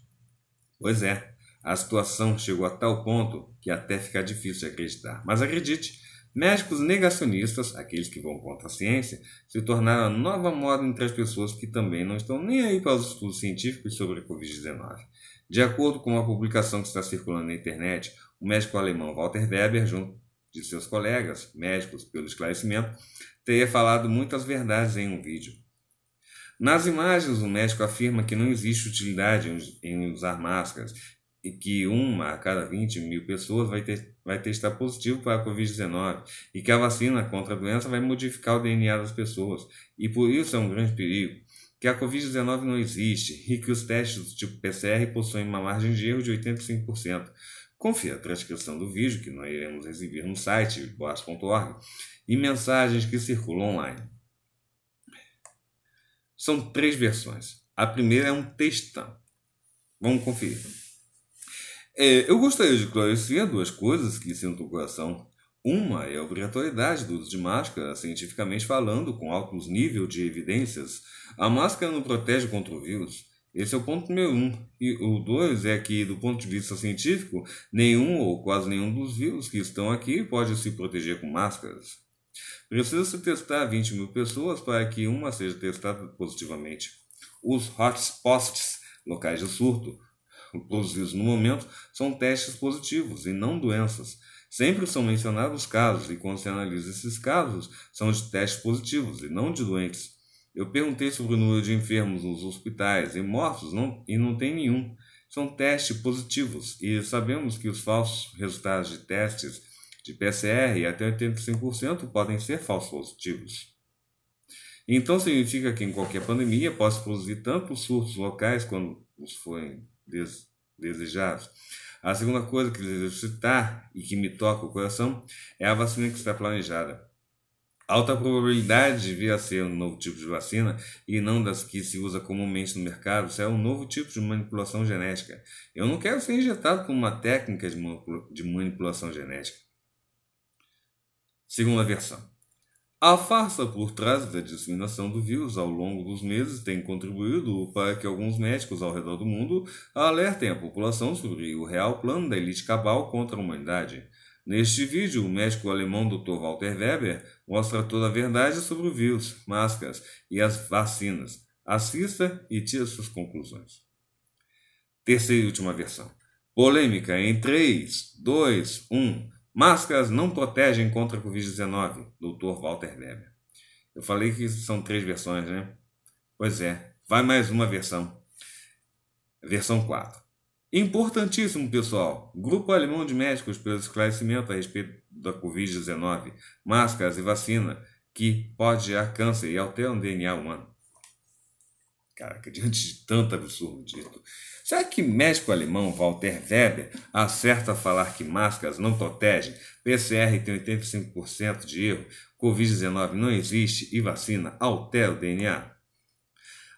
Pois é, a situação chegou a tal ponto que até fica difícil de acreditar. Mas acredite, médicos negacionistas, aqueles que vão contra a ciência, se tornaram a nova moda entre as pessoas que também não estão nem aí para os estudos científicos sobre a Covid-19. De acordo com uma publicação que está circulando na internet, o médico alemão Walter Weber, junto de seus colegas médicos pelo esclarecimento, teria falado muitas verdades em um vídeo. Nas imagens, o médico afirma que não existe utilidade em usar máscaras e que uma a cada 20 mil pessoas vai, ter, vai testar positivo para a Covid-19 e que a vacina contra a doença vai modificar o DNA das pessoas e por isso é um grande perigo que a Covid-19 não existe e que os testes do tipo PCR possuem uma margem de erro de 85%. Confira a transcrição do vídeo, que nós iremos exibir no site boas.org, e mensagens que circulam online. São três versões. A primeira é um textão. Vamos conferir. É, eu gostaria de esclarecer duas coisas que sinto no coração. Uma é a obrigatoriedade do uso de máscara, cientificamente falando, com alto nível de evidências. A máscara não protege contra o vírus. Esse é o ponto número um. E o dois é que, do ponto de vista científico, nenhum ou quase nenhum dos vírus que estão aqui pode se proteger com máscaras. Precisa-se testar 20 mil pessoas para que uma seja testada positivamente. Os hotspots, locais de surto, produzidos no momento, são testes positivos e não doenças Sempre são mencionados casos, e quando se analisa esses casos, são de testes positivos e não de doentes. Eu perguntei sobre o número de enfermos nos hospitais e mortos não, e não tem nenhum. São testes positivos e sabemos que os falsos resultados de testes de PCR até 85% podem ser falsos positivos. Então significa que em qualquer pandemia pode produzir tanto surtos locais quanto os forem des desejados a segunda coisa que desejo citar e que me toca o coração é a vacina que está planejada. Alta probabilidade de vir a ser um novo tipo de vacina e não das que se usa comumente no mercado, é um novo tipo de manipulação genética. Eu não quero ser injetado com uma técnica de manipulação genética. Segunda versão. A farsa por trás da disseminação do vírus ao longo dos meses tem contribuído para que alguns médicos ao redor do mundo alertem a população sobre o real plano da elite cabal contra a humanidade. Neste vídeo, o médico alemão Dr. Walter Weber mostra toda a verdade sobre o vírus, máscaras e as vacinas. Assista e tire suas conclusões. Terceira e última versão. Polêmica em 3, 2, 1. Máscaras não protegem contra a Covid-19, doutor Walter Weber. Eu falei que são três versões, né? Pois é, vai mais uma versão. Versão 4. Importantíssimo, pessoal. Grupo Alemão de Médicos pelo esclarecimento a respeito da Covid-19, máscaras e vacina que pode gerar câncer e alterar o DNA humano. que diante de tanto absurdo dito, Será que médico alemão Walter Weber acerta a falar que máscaras não protegem? PCR tem 85% de erro, Covid-19 não existe e vacina altera o DNA?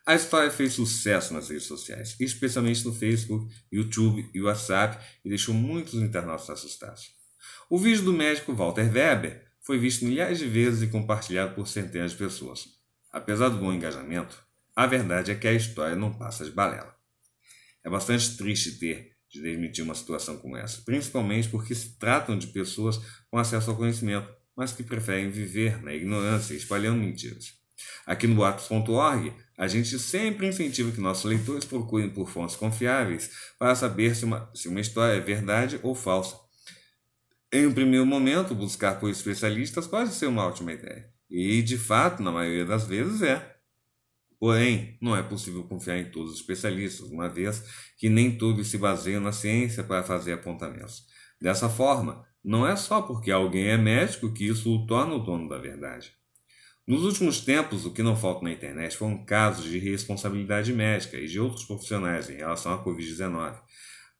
A história fez sucesso nas redes sociais, especialmente no Facebook, YouTube e WhatsApp, e deixou muitos internautas assustados. O vídeo do médico Walter Weber foi visto milhares de vezes e compartilhado por centenas de pessoas. Apesar do bom engajamento, a verdade é que a história não passa de balela. É bastante triste ter de admitir uma situação como essa, principalmente porque se tratam de pessoas com acesso ao conhecimento, mas que preferem viver na ignorância, espalhando mentiras. Aqui no boatos.org, a gente sempre incentiva que nossos leitores procurem por fontes confiáveis para saber se uma, se uma história é verdade ou falsa. Em um primeiro momento, buscar por especialistas pode ser uma ótima ideia. E, de fato, na maioria das vezes é. Porém, não é possível confiar em todos os especialistas, uma vez que nem todos se baseiam na ciência para fazer apontamentos. Dessa forma, não é só porque alguém é médico que isso o torna o dono da verdade. Nos últimos tempos, o que não falta na internet foram casos de responsabilidade médica e de outros profissionais em relação à Covid-19.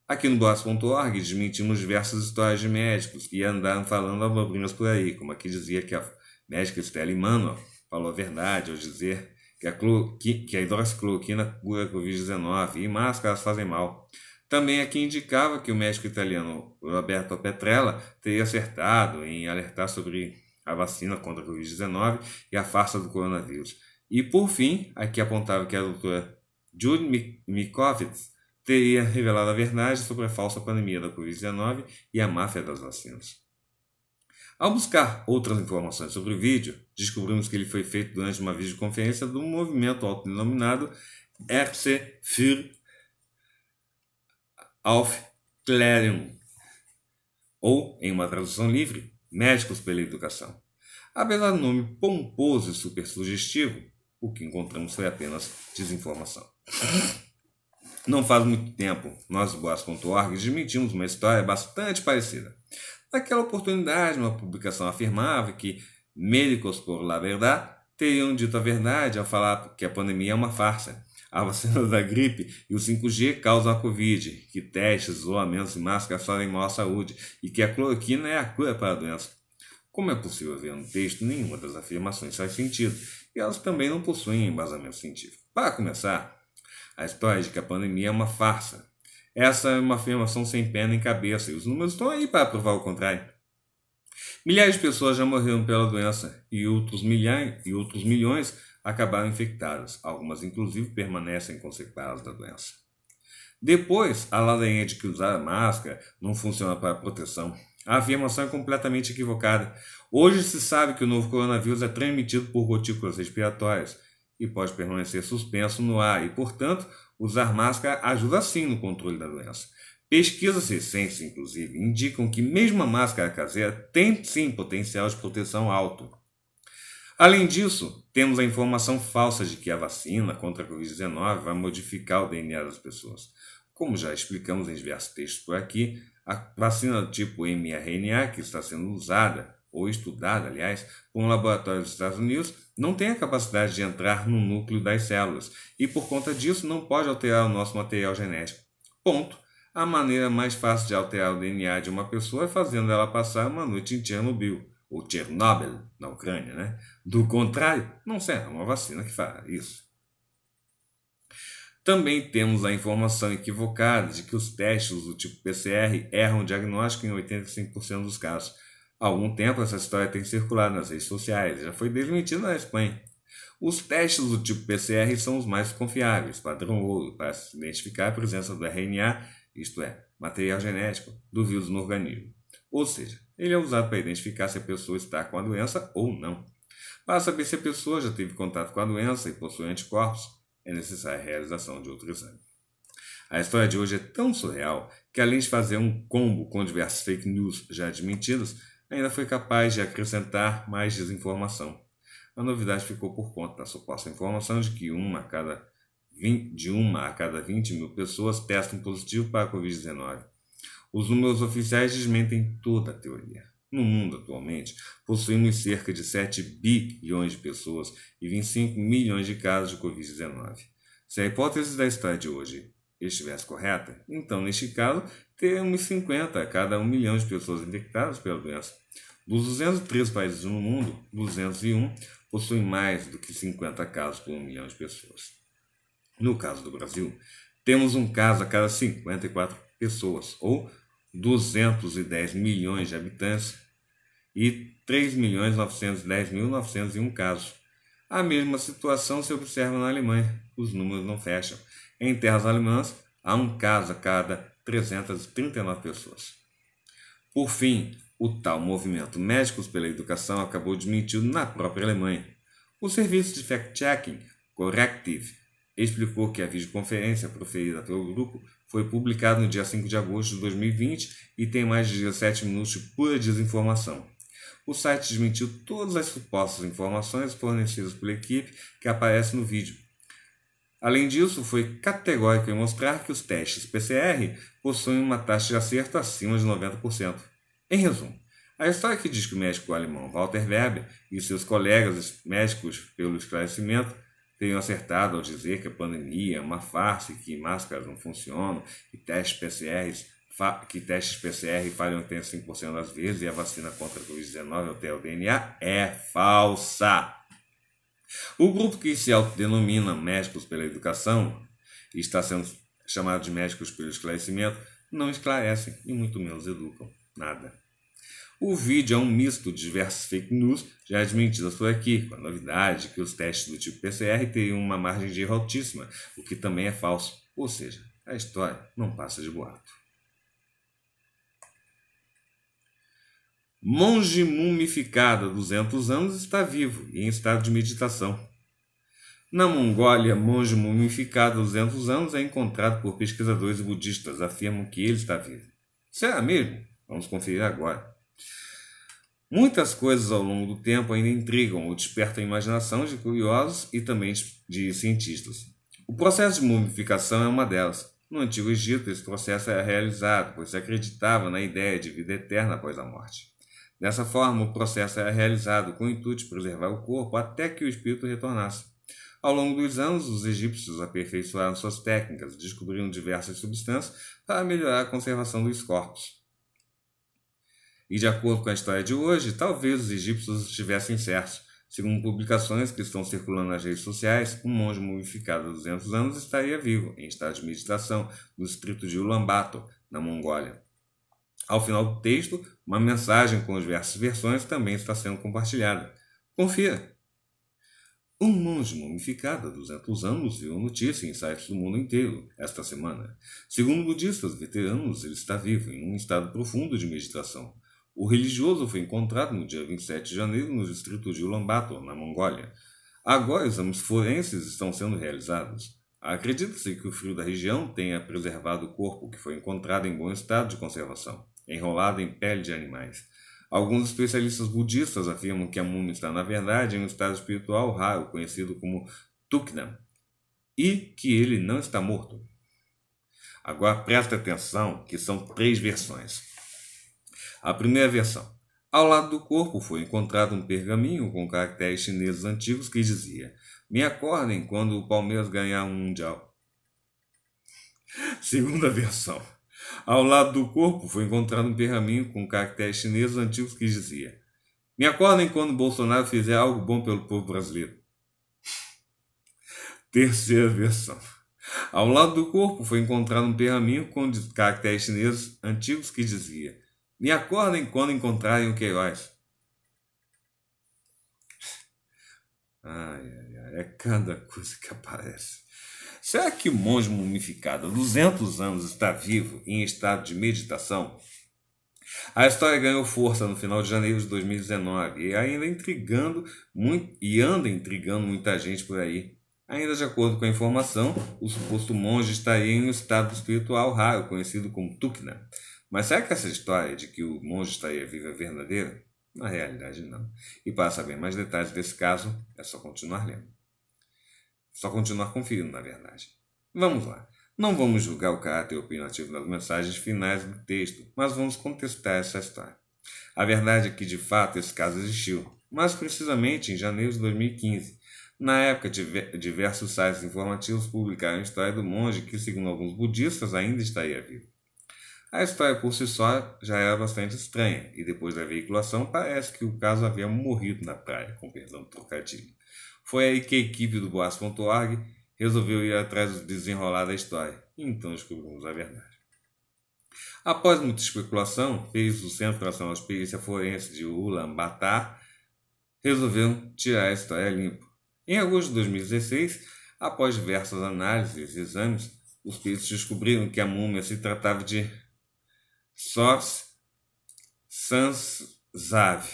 Aqui no Boas.org desmentimos diversas histórias de médicos que andaram falando abobrinhas por aí, como aqui dizia que a médica Stella Imano falou a verdade ao dizer que a, cloro, que, que a hidroxicloroquina cura a Covid-19 e máscaras fazem mal. Também aqui indicava que o médico italiano Roberto Petrella teria acertado em alertar sobre a vacina contra a Covid-19 e a farsa do coronavírus. E por fim, aqui apontava que a doutora Judy Mikovits teria revelado a verdade sobre a falsa pandemia da Covid-19 e a máfia das vacinas. Ao buscar outras informações sobre o vídeo, descobrimos que ele foi feito durante uma videoconferência do movimento autodenominado RC für Aufklärung, ou, em uma tradução livre, Médicos pela Educação. Apesar do nome pomposo e super sugestivo, o que encontramos foi apenas desinformação. Não faz muito tempo, nós do Boas.org desmentimos uma história bastante parecida. Naquela oportunidade, uma publicação afirmava que médicos por la verdade teriam dito a verdade ao falar que a pandemia é uma farsa. A vacina da gripe e o 5G causam a Covid, que testes, isolamentos e máscaras fazem mal à saúde e que a cloroquina é a cura para a doença. Como é possível ver no texto, nenhuma das afirmações faz sentido e elas também não possuem embasamento científico. Para começar, a história de que a pandemia é uma farsa essa é uma afirmação sem pena em cabeça e os números estão aí para provar o contrário. Milhares de pessoas já morreram pela doença e outros, milhares, e outros milhões acabaram infectadas. Algumas, inclusive, permanecem conservadas da doença. Depois, a ladainha de que usar a máscara não funciona para proteção. A afirmação é completamente equivocada. Hoje se sabe que o novo coronavírus é transmitido por gotículas respiratórias e pode permanecer suspenso no ar e, portanto, usar máscara ajuda sim no controle da doença. Pesquisas recentes, inclusive, indicam que mesmo a máscara caseira tem sim potencial de proteção alto. Além disso, temos a informação falsa de que a vacina contra a Covid-19 vai modificar o DNA das pessoas. Como já explicamos em diversos textos por aqui, a vacina do tipo mRNA, que está sendo usada, ou estudada, aliás, por um laboratório dos Estados Unidos, não tem a capacidade de entrar no núcleo das células e, por conta disso, não pode alterar o nosso material genético. Ponto. A maneira mais fácil de alterar o DNA de uma pessoa é fazendo ela passar uma noite em Chernobyl, ou Chernobyl, na Ucrânia, né? Do contrário, não será é uma vacina que fará isso. Também temos a informação equivocada de que os testes do tipo PCR erram o diagnóstico em 85% dos casos. Há algum tempo essa história tem circulado nas redes sociais e já foi desmentida na Espanha. Os testes do tipo PCR são os mais confiáveis, padrão ouro, para se identificar a presença do RNA, isto é, material genético, do vírus no organismo. Ou seja, ele é usado para identificar se a pessoa está com a doença ou não. Para saber se a pessoa já teve contato com a doença e possui anticorpos, é necessária a realização de outro exame. A história de hoje é tão surreal que, além de fazer um combo com diversas fake news já desmentidas, ainda foi capaz de acrescentar mais desinformação. A novidade ficou por conta da suposta informação de que uma a cada 20, de uma a cada 20 mil pessoas testam positivo para a Covid-19. Os números oficiais desmentem toda a teoria. No mundo atualmente, possuímos cerca de 7 bilhões de pessoas e 25 milhões de casos de Covid-19. Se a hipótese da história de hoje estivesse correta. Então, neste caso, teremos 50 a cada 1 milhão de pessoas infectadas pela doença. Dos 203 países no mundo, 201 possuem mais do que 50 casos por 1 milhão de pessoas. No caso do Brasil, temos um caso a cada 54 pessoas, ou 210 milhões de habitantes e 3.910.901 casos. A mesma situação se observa na Alemanha. Os números não fecham. Em terras alemãs, há um caso a cada 339 pessoas. Por fim, o tal movimento Médicos pela Educação acabou desmentido na própria Alemanha. O serviço de fact-checking, Corrective, explicou que a videoconferência proferida pelo grupo foi publicada no dia 5 de agosto de 2020 e tem mais de 17 minutos de pura desinformação. O site desmentiu todas as supostas informações fornecidas pela equipe que aparece no vídeo, Além disso, foi categórico em mostrar que os testes PCR possuem uma taxa de acerto acima de 90%. Em resumo, a história que diz que o médico alemão Walter Weber e seus colegas médicos, pelo esclarecimento, teriam acertado ao dizer que a pandemia é uma farsa e que máscaras não funcionam e testes PCR que testes PCR falham 85% das vezes e a vacina contra a Covid-19 altera o DNA é falsa. O grupo que se autodenomina Médicos pela Educação e está sendo chamado de Médicos pelo Esclarecimento não esclarecem e muito menos educam nada. O vídeo é um misto de diversas fake news já desmentidas por aqui, com a novidade que os testes do tipo PCR teriam uma margem de erro altíssima, o que também é falso, ou seja, a história não passa de boato. Monge mumificado há 200 anos está vivo e em estado de meditação. Na Mongólia, monge mumificado há 200 anos é encontrado por pesquisadores budistas. Afirmam que ele está vivo. Será mesmo? Vamos conferir agora. Muitas coisas ao longo do tempo ainda intrigam ou despertam a imaginação de curiosos e também de cientistas. O processo de mumificação é uma delas. No Antigo Egito, esse processo era realizado, pois se acreditava na ideia de vida eterna após a morte. Dessa forma, o processo era realizado com o intuito de preservar o corpo até que o espírito retornasse. Ao longo dos anos, os egípcios aperfeiçoaram suas técnicas, descobriram diversas substâncias para melhorar a conservação dos corpos. E de acordo com a história de hoje, talvez os egípcios estivessem certos. Segundo publicações que estão circulando nas redes sociais, um monge mumificado há 200 anos estaria vivo, em estado de meditação, no distrito de Ulaanbaatar, na Mongólia. Ao final do texto, uma mensagem com as diversas versões também está sendo compartilhada. Confia. Um monge mumificado há 200 anos viu a notícia em sites do mundo inteiro esta semana. Segundo budistas veteranos, ele está vivo em um estado profundo de meditação. O religioso foi encontrado no dia 27 de janeiro no distrito de Ulaanbaatar, na Mongólia. Agora, exames forenses estão sendo realizados. Acredita-se que o frio da região tenha preservado o corpo, que foi encontrado em bom estado de conservação enrolado em pele de animais. Alguns especialistas budistas afirmam que a múmia está, na verdade, em um estado espiritual raro, conhecido como Tuknam, e que ele não está morto. Agora presta atenção que são três versões. A primeira versão. Ao lado do corpo foi encontrado um pergaminho com caracteres chineses antigos que dizia: Me acordem quando o Palmeiras ganhar um Mundial. Segunda versão. Ao lado do corpo foi encontrado um pergaminho com caracteres chineses antigos que dizia: Me acordem quando Bolsonaro fizer algo bom pelo povo brasileiro. Terceira versão. Ao lado do corpo foi encontrado um pergaminho com caracteres chineses antigos que dizia: Me acordem quando encontrarem o Queiroz. Ai, ai, ai, é cada coisa que aparece. Será que o monge mumificado há 200 anos está vivo e em estado de meditação? A história ganhou força no final de janeiro de 2019 e ainda intrigando muito, e anda intrigando muita gente por aí. Ainda de acordo com a informação, o suposto monge estaria em um estado espiritual raro, conhecido como Tukna. Mas será que essa história de que o monge estaria vivo é verdadeira? Na realidade, não. E para saber mais detalhes desse caso, é só continuar lendo. Só continuar conferindo, na verdade. Vamos lá. Não vamos julgar o caráter opinativo das mensagens finais do texto, mas vamos contestar essa história. A verdade é que, de fato, esse caso existiu, mais precisamente em janeiro de 2015. Na época, diversos sites informativos publicaram a história do monge que, segundo alguns budistas, ainda estaria vivo. A história por si só já era bastante estranha, e depois da veiculação parece que o caso havia morrido na praia, com perdão do trocadilho. Foi aí que a equipe do Boas.org resolveu ir atrás do desenrolar da história. então descobrimos a verdade. Após muita especulação, fez o Centro Nacional de Experiência Forense de Ulaanbaatar resolveram tirar a história limpa. Em agosto de 2016, após diversas análises e exames, os peritos descobriram que a múmia se tratava de Sors Sansav,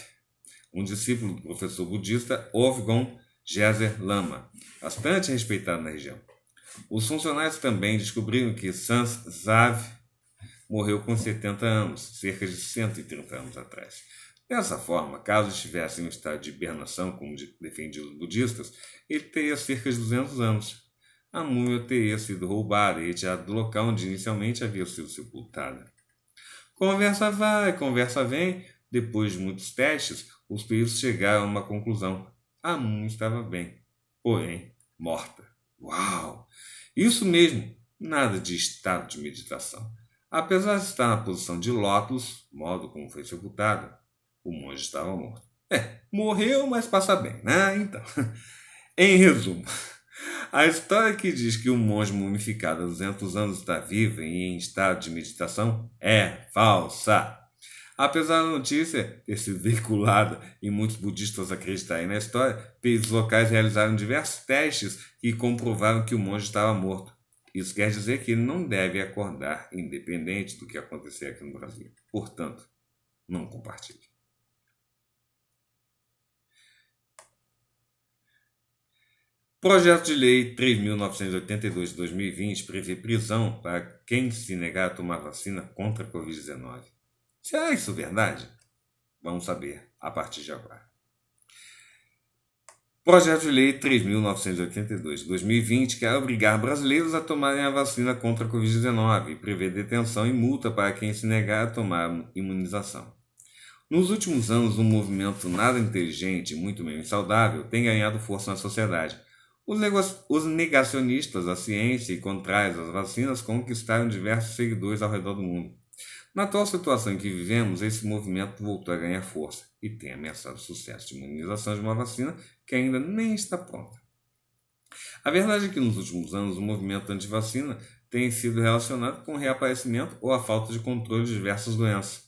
um discípulo do professor budista Ovgon Jezer Lama, bastante respeitado na região. Os funcionários também descobriram que Sans Zav morreu com 70 anos, cerca de 130 anos atrás. Dessa forma, caso estivesse em um estado de hibernação, como defendiam os budistas, ele teria cerca de 200 anos. A múmia teria sido roubada e retirada do local onde inicialmente havia sido sepultada. Conversa vai, conversa vem. Depois de muitos testes, os peritos chegaram a uma conclusão. A Moon estava bem, porém morta. Uau! Isso mesmo, nada de estado de meditação. Apesar de estar na posição de lótus, modo como foi executado. o monge estava morto. É, morreu, mas passa bem, né? Então, em resumo, a história que diz que o monge mumificado há 200 anos está vivo e em estado de meditação é falsa. Apesar da notícia ter sido veiculada e muitos budistas acreditarem na história, países locais realizaram diversos testes que comprovaram que o monge estava morto. Isso quer dizer que ele não deve acordar, independente do que acontecer aqui no Brasil. Portanto, não compartilhe. Projeto de Lei 3.982 de 2020 prevê prisão para quem se negar a tomar vacina contra a Covid-19. Será é isso verdade? Vamos saber a partir de agora. Projeto de Lei 3.982 2020 quer obrigar brasileiros a tomarem a vacina contra a Covid-19 e prevê detenção e multa para quem se negar a tomar imunização. Nos últimos anos, um movimento nada inteligente, muito menos saudável, tem ganhado força na sociedade. Os negacionistas à ciência e contrários às vacinas conquistaram diversos seguidores ao redor do mundo. Na atual situação em que vivemos, esse movimento voltou a ganhar força e tem ameaçado o sucesso de imunização de uma vacina que ainda nem está pronta. A verdade é que nos últimos anos o movimento anti-vacina tem sido relacionado com o reaparecimento ou a falta de controle de diversas doenças.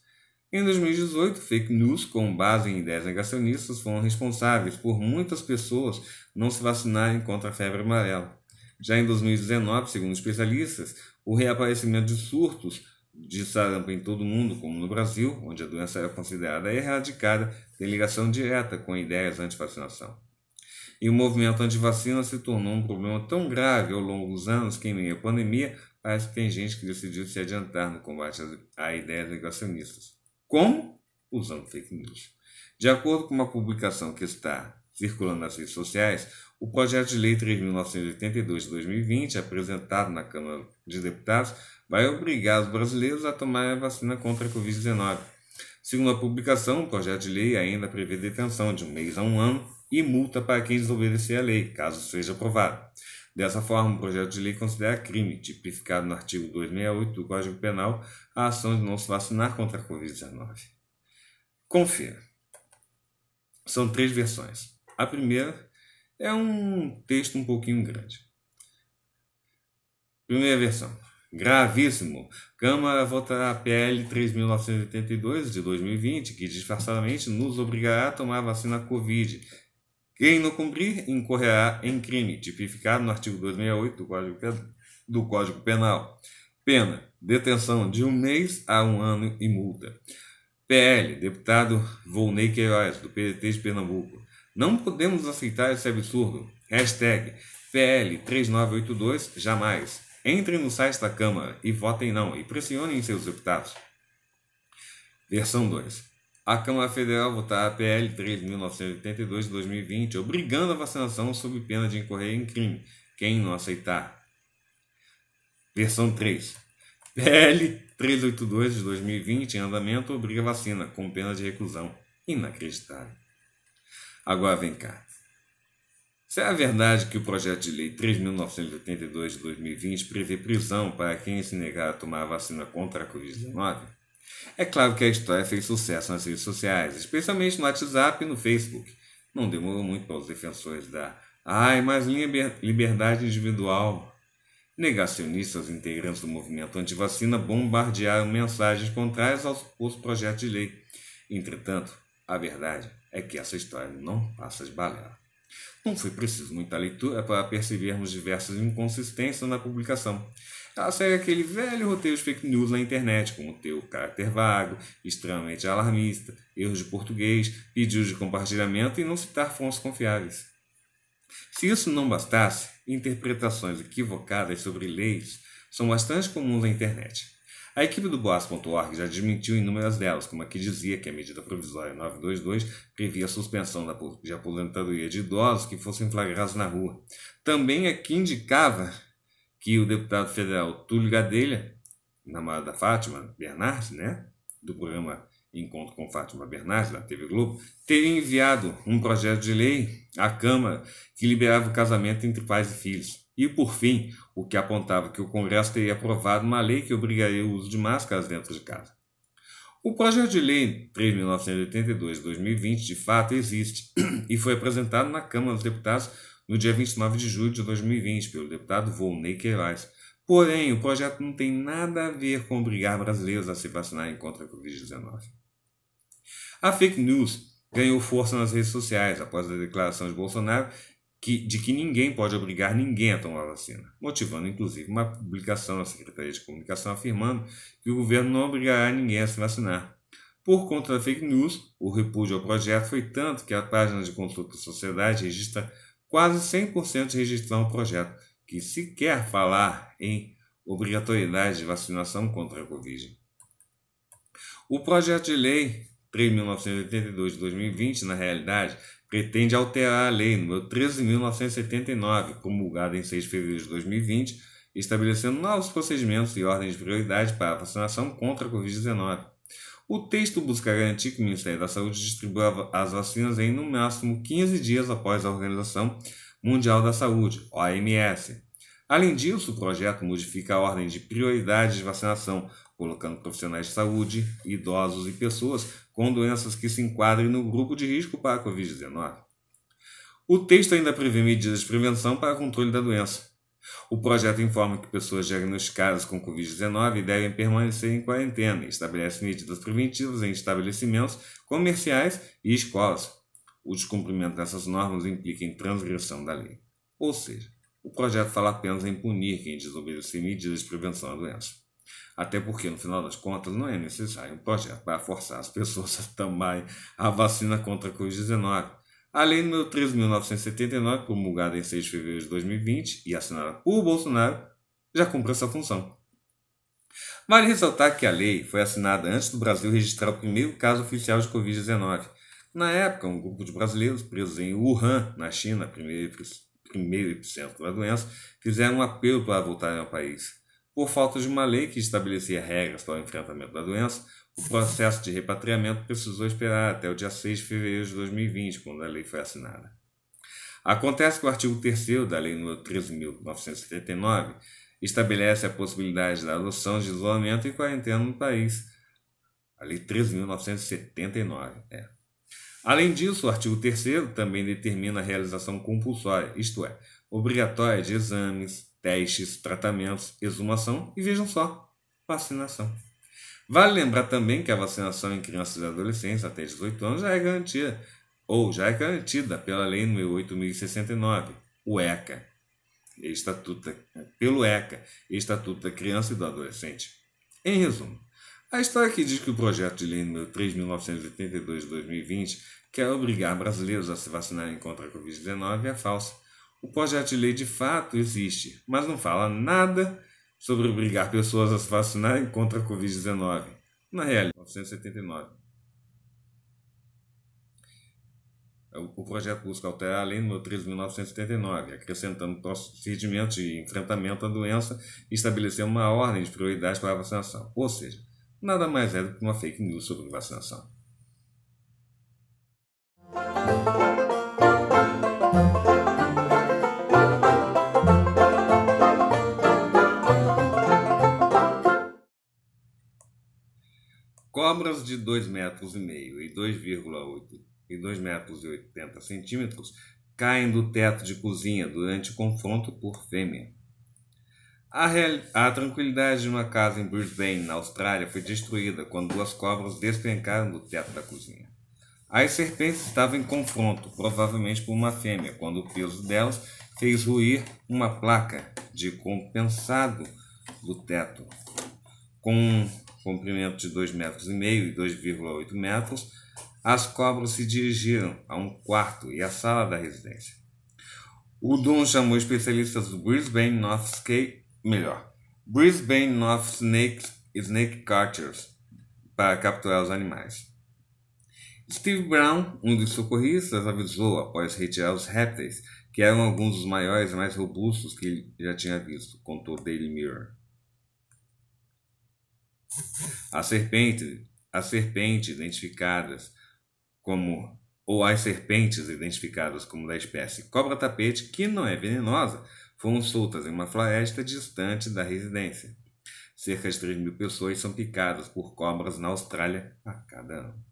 Em 2018, fake news com base em ideias negacionistas foram responsáveis por muitas pessoas não se vacinarem contra a febre amarela. Já em 2019, segundo especialistas, o reaparecimento de surtos de sarampo em todo o mundo, como no Brasil, onde a doença era é considerada erradicada, tem ligação direta com ideias anti-vacinação. E o movimento anti-vacina se tornou um problema tão grave ao longo dos anos que, em meio à pandemia, parece que tem gente que decidiu se adiantar no combate a ideias negacionistas. Como? Usando fake news. De acordo com uma publicação que está circulando nas redes sociais, o projeto de lei 3.982 de 2020, apresentado na Câmara de Deputados, vai obrigar os brasileiros a tomar a vacina contra a Covid-19. Segundo a publicação, o projeto de lei ainda prevê detenção de um mês a um ano e multa para quem desobedecer a lei, caso seja aprovado. Dessa forma, o projeto de lei considera crime, tipificado no artigo 268 do Código Penal, a ação de não se vacinar contra a Covid-19. Confira. São três versões. A primeira é um texto um pouquinho grande. Primeira versão gravíssimo. Câmara votará a PL 3.982 de 2020, que disfarçadamente nos obrigará a tomar a vacina Covid. Quem não cumprir incorrerá em crime, tipificado no artigo 268 do Código, Penal. Pena: detenção de um mês a um ano e multa. PL, deputado Volney Queiroz, do PDT de Pernambuco. Não podemos aceitar esse absurdo. Hashtag PL 3982 jamais. Entrem no site da Câmara e votem não e pressionem seus deputados. Versão 2. A Câmara Federal votará a PL 3.982 de 2020, obrigando a vacinação sob pena de incorrer em crime. Quem não aceitar. Versão 3. PL 382 de 2020 em andamento obriga vacina com pena de reclusão. Inacreditável. Agora vem cá se é a verdade que o projeto de lei 3.982 de 2020 prevê prisão para quem se negar a tomar a vacina contra a Covid-19? É claro que a história fez sucesso nas redes sociais, especialmente no WhatsApp e no Facebook. Não demorou muito para os defensores da ai, mas liberdade individual. Negacionistas integrantes do movimento antivacina bombardearam mensagens contrárias aos, aos projetos de lei. Entretanto, a verdade é que essa história não passa de balela. Não foi preciso muita leitura para percebermos diversas inconsistências na publicação. Ela segue é aquele velho roteiro de fake news na internet, com o teu caráter vago, extremamente alarmista, erros de português, pedidos de compartilhamento e não citar fontes confiáveis. Se isso não bastasse, interpretações equivocadas sobre leis são bastante comuns na internet. A equipe do Boas.org já desmentiu inúmeras delas, como a que dizia que a medida provisória 922 previa a suspensão da, de aposentadoria de idosos que fossem flagrados na rua. Também a que indicava que o deputado federal Túlio Gadelha, namorado da Fátima Bernardes, né, do programa Encontro com Fátima Bernardes, da TV Globo, teria enviado um projeto de lei à Câmara que liberava o casamento entre pais e filhos. E, por fim, o que apontava que o Congresso teria aprovado uma lei que obrigaria o uso de máscaras dentro de casa. O projeto de lei 3.982-2020 de fato existe e foi apresentado na Câmara dos Deputados no dia 29 de julho de 2020 pelo deputado Volney Queiroz. Porém, o projeto não tem nada a ver com obrigar brasileiros a se vacinarem contra a Covid-19. A fake news ganhou força nas redes sociais após a declaração de Bolsonaro que, de que ninguém pode obrigar ninguém a tomar a vacina, motivando inclusive uma publicação na Secretaria de Comunicação afirmando que o governo não obrigará ninguém a se vacinar. Por conta da fake news, o repúdio ao projeto foi tanto que a página de consulta sociedade registra quase 100% de rejeição ao projeto que sequer falar em obrigatoriedade de vacinação contra a Covid. O projeto de lei 3.982 de 2020, na realidade, pretende alterar a Lei nº 13.979, promulgada em 6 de fevereiro de 2020, estabelecendo novos procedimentos e ordens de prioridade para a vacinação contra a Covid-19. O texto busca garantir que o Ministério da Saúde distribua as vacinas em, no máximo, 15 dias após a Organização Mundial da Saúde, OMS. Além disso, o projeto modifica a ordem de prioridade de vacinação colocando profissionais de saúde, idosos e pessoas com doenças que se enquadrem no grupo de risco para a Covid-19. O texto ainda prevê medidas de prevenção para controle da doença. O projeto informa que pessoas diagnosticadas com Covid-19 devem permanecer em quarentena e estabelece medidas preventivas em estabelecimentos comerciais e escolas. O descumprimento dessas normas implica em transgressão da lei. Ou seja, o projeto fala apenas em punir quem desobedecer medidas de prevenção à doença. Até porque, no final das contas, não é necessário um projeto para forçar as pessoas a tomarem a vacina contra a Covid-19. A Lei nº 13.979, promulgada em 6 de fevereiro de 2020 e assinada por Bolsonaro, já cumpre essa função. Vale ressaltar que a lei foi assinada antes do Brasil registrar o primeiro caso oficial de Covid-19. Na época, um grupo de brasileiros presos em Wuhan, na China, primeiro, primeiro epicentro da doença, fizeram um apelo para voltarem ao país. Por falta de uma lei que estabelecia regras para o enfrentamento da doença, o processo de repatriamento precisou esperar até o dia 6 de fevereiro de 2020, quando a lei foi assinada. Acontece que o artigo 3 da Lei nº 13.979 estabelece a possibilidade da adoção de isolamento e quarentena no país. A Lei 13.979, é. Além disso, o artigo 3 também determina a realização compulsória, isto é, obrigatória de exames, testes, tratamentos, exumação e vejam só, vacinação. Vale lembrar também que a vacinação em crianças e adolescentes até 18 anos já é garantida, ou já é garantida pela Lei nº 8069, o ECA, Estatuto pelo ECA, Estatuto da Criança e do Adolescente. Em resumo, a história que diz que o projeto de lei nº 3.982 de 2020 quer obrigar brasileiros a se vacinarem contra a Covid-19 é falsa o projeto de lei de fato existe, mas não fala nada sobre obrigar pessoas a se vacinarem contra a Covid-19. Na realidade, 979. É, o projeto busca alterar a Lei nº 3.979, acrescentando procedimentos de enfrentamento à doença e estabelecer uma ordem de prioridade para a vacinação. Ou seja, nada mais é do que uma fake news sobre vacinação. Cobras de 2,5 metros e meio e 2,8 e 2 metros e centímetros caem do teto de cozinha durante confronto por fêmea. A, a, tranquilidade de uma casa em Brisbane, na Austrália, foi destruída quando duas cobras despencaram do teto da cozinha. As serpentes estavam em confronto, provavelmente por uma fêmea, quando o peso delas fez ruir uma placa de compensado do teto. Com comprimento de 2,5 metros e 2,8 metros, as cobras se dirigiram a um quarto e a sala da residência. O Doom chamou especialistas do Brisbane North Snake melhor, Brisbane North Snake, Snake Catchers para capturar os animais. Steve Brown, um dos socorristas, avisou após retirar os répteis, que eram alguns dos maiores e mais robustos que ele já tinha visto, contou Daily Mirror. A serpente, as serpentes identificadas como ou as serpentes identificadas como da espécie cobra-tapete, que não é venenosa, foram soltas em uma floresta distante da residência. Cerca de 3 mil pessoas são picadas por cobras na Austrália a cada ano.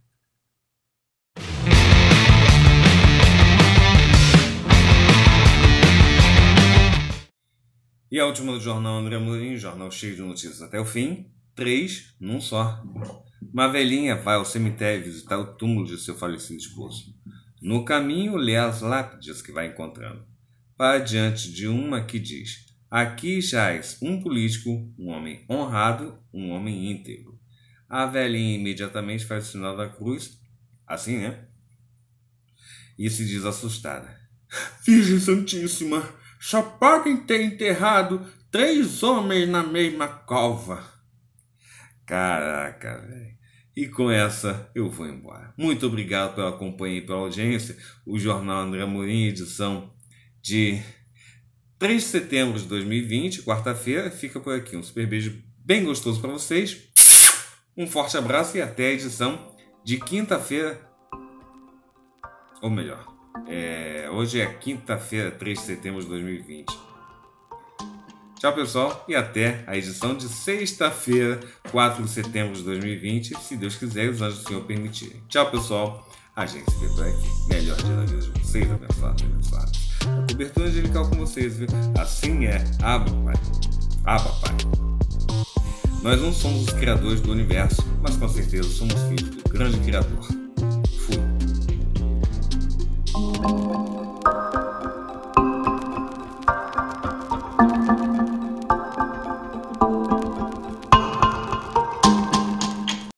E a última do jornal André Mourinho, jornal cheio de notícias até o fim. Três, num só. Uma velhinha vai ao cemitério visitar o túmulo de seu falecido esposo. No caminho, lê as lápides que vai encontrando. Para diante de uma que diz: Aqui jaz um político, um homem honrado, um homem íntegro. A velhinha imediatamente faz o sinal da cruz, assim, né? E se diz assustada: Virgem Santíssima, só podem ter enterrado três homens na mesma cova. Caraca, velho. E com essa eu vou embora. Muito obrigado pela companhia e pela audiência. O Jornal André Mourinho, edição de 3 de setembro de 2020, quarta-feira, fica por aqui. Um super beijo bem gostoso para vocês. Um forte abraço e até a edição de quinta-feira. Ou melhor, é... hoje é quinta-feira, 3 de setembro de 2020. Tchau, pessoal, e até a edição de sexta-feira, 4 de setembro de 2020, se Deus quiser e os anjos do Senhor permitirem. Tchau, pessoal. A gente se vê por aqui. Melhor dia na vida de vocês, abençoados abençoados. A cobertura angelical com vocês, viu? Assim é. Ah, papai. Ah, papai. Nós não somos os criadores do universo, mas com certeza somos filhos do grande criador. Fui.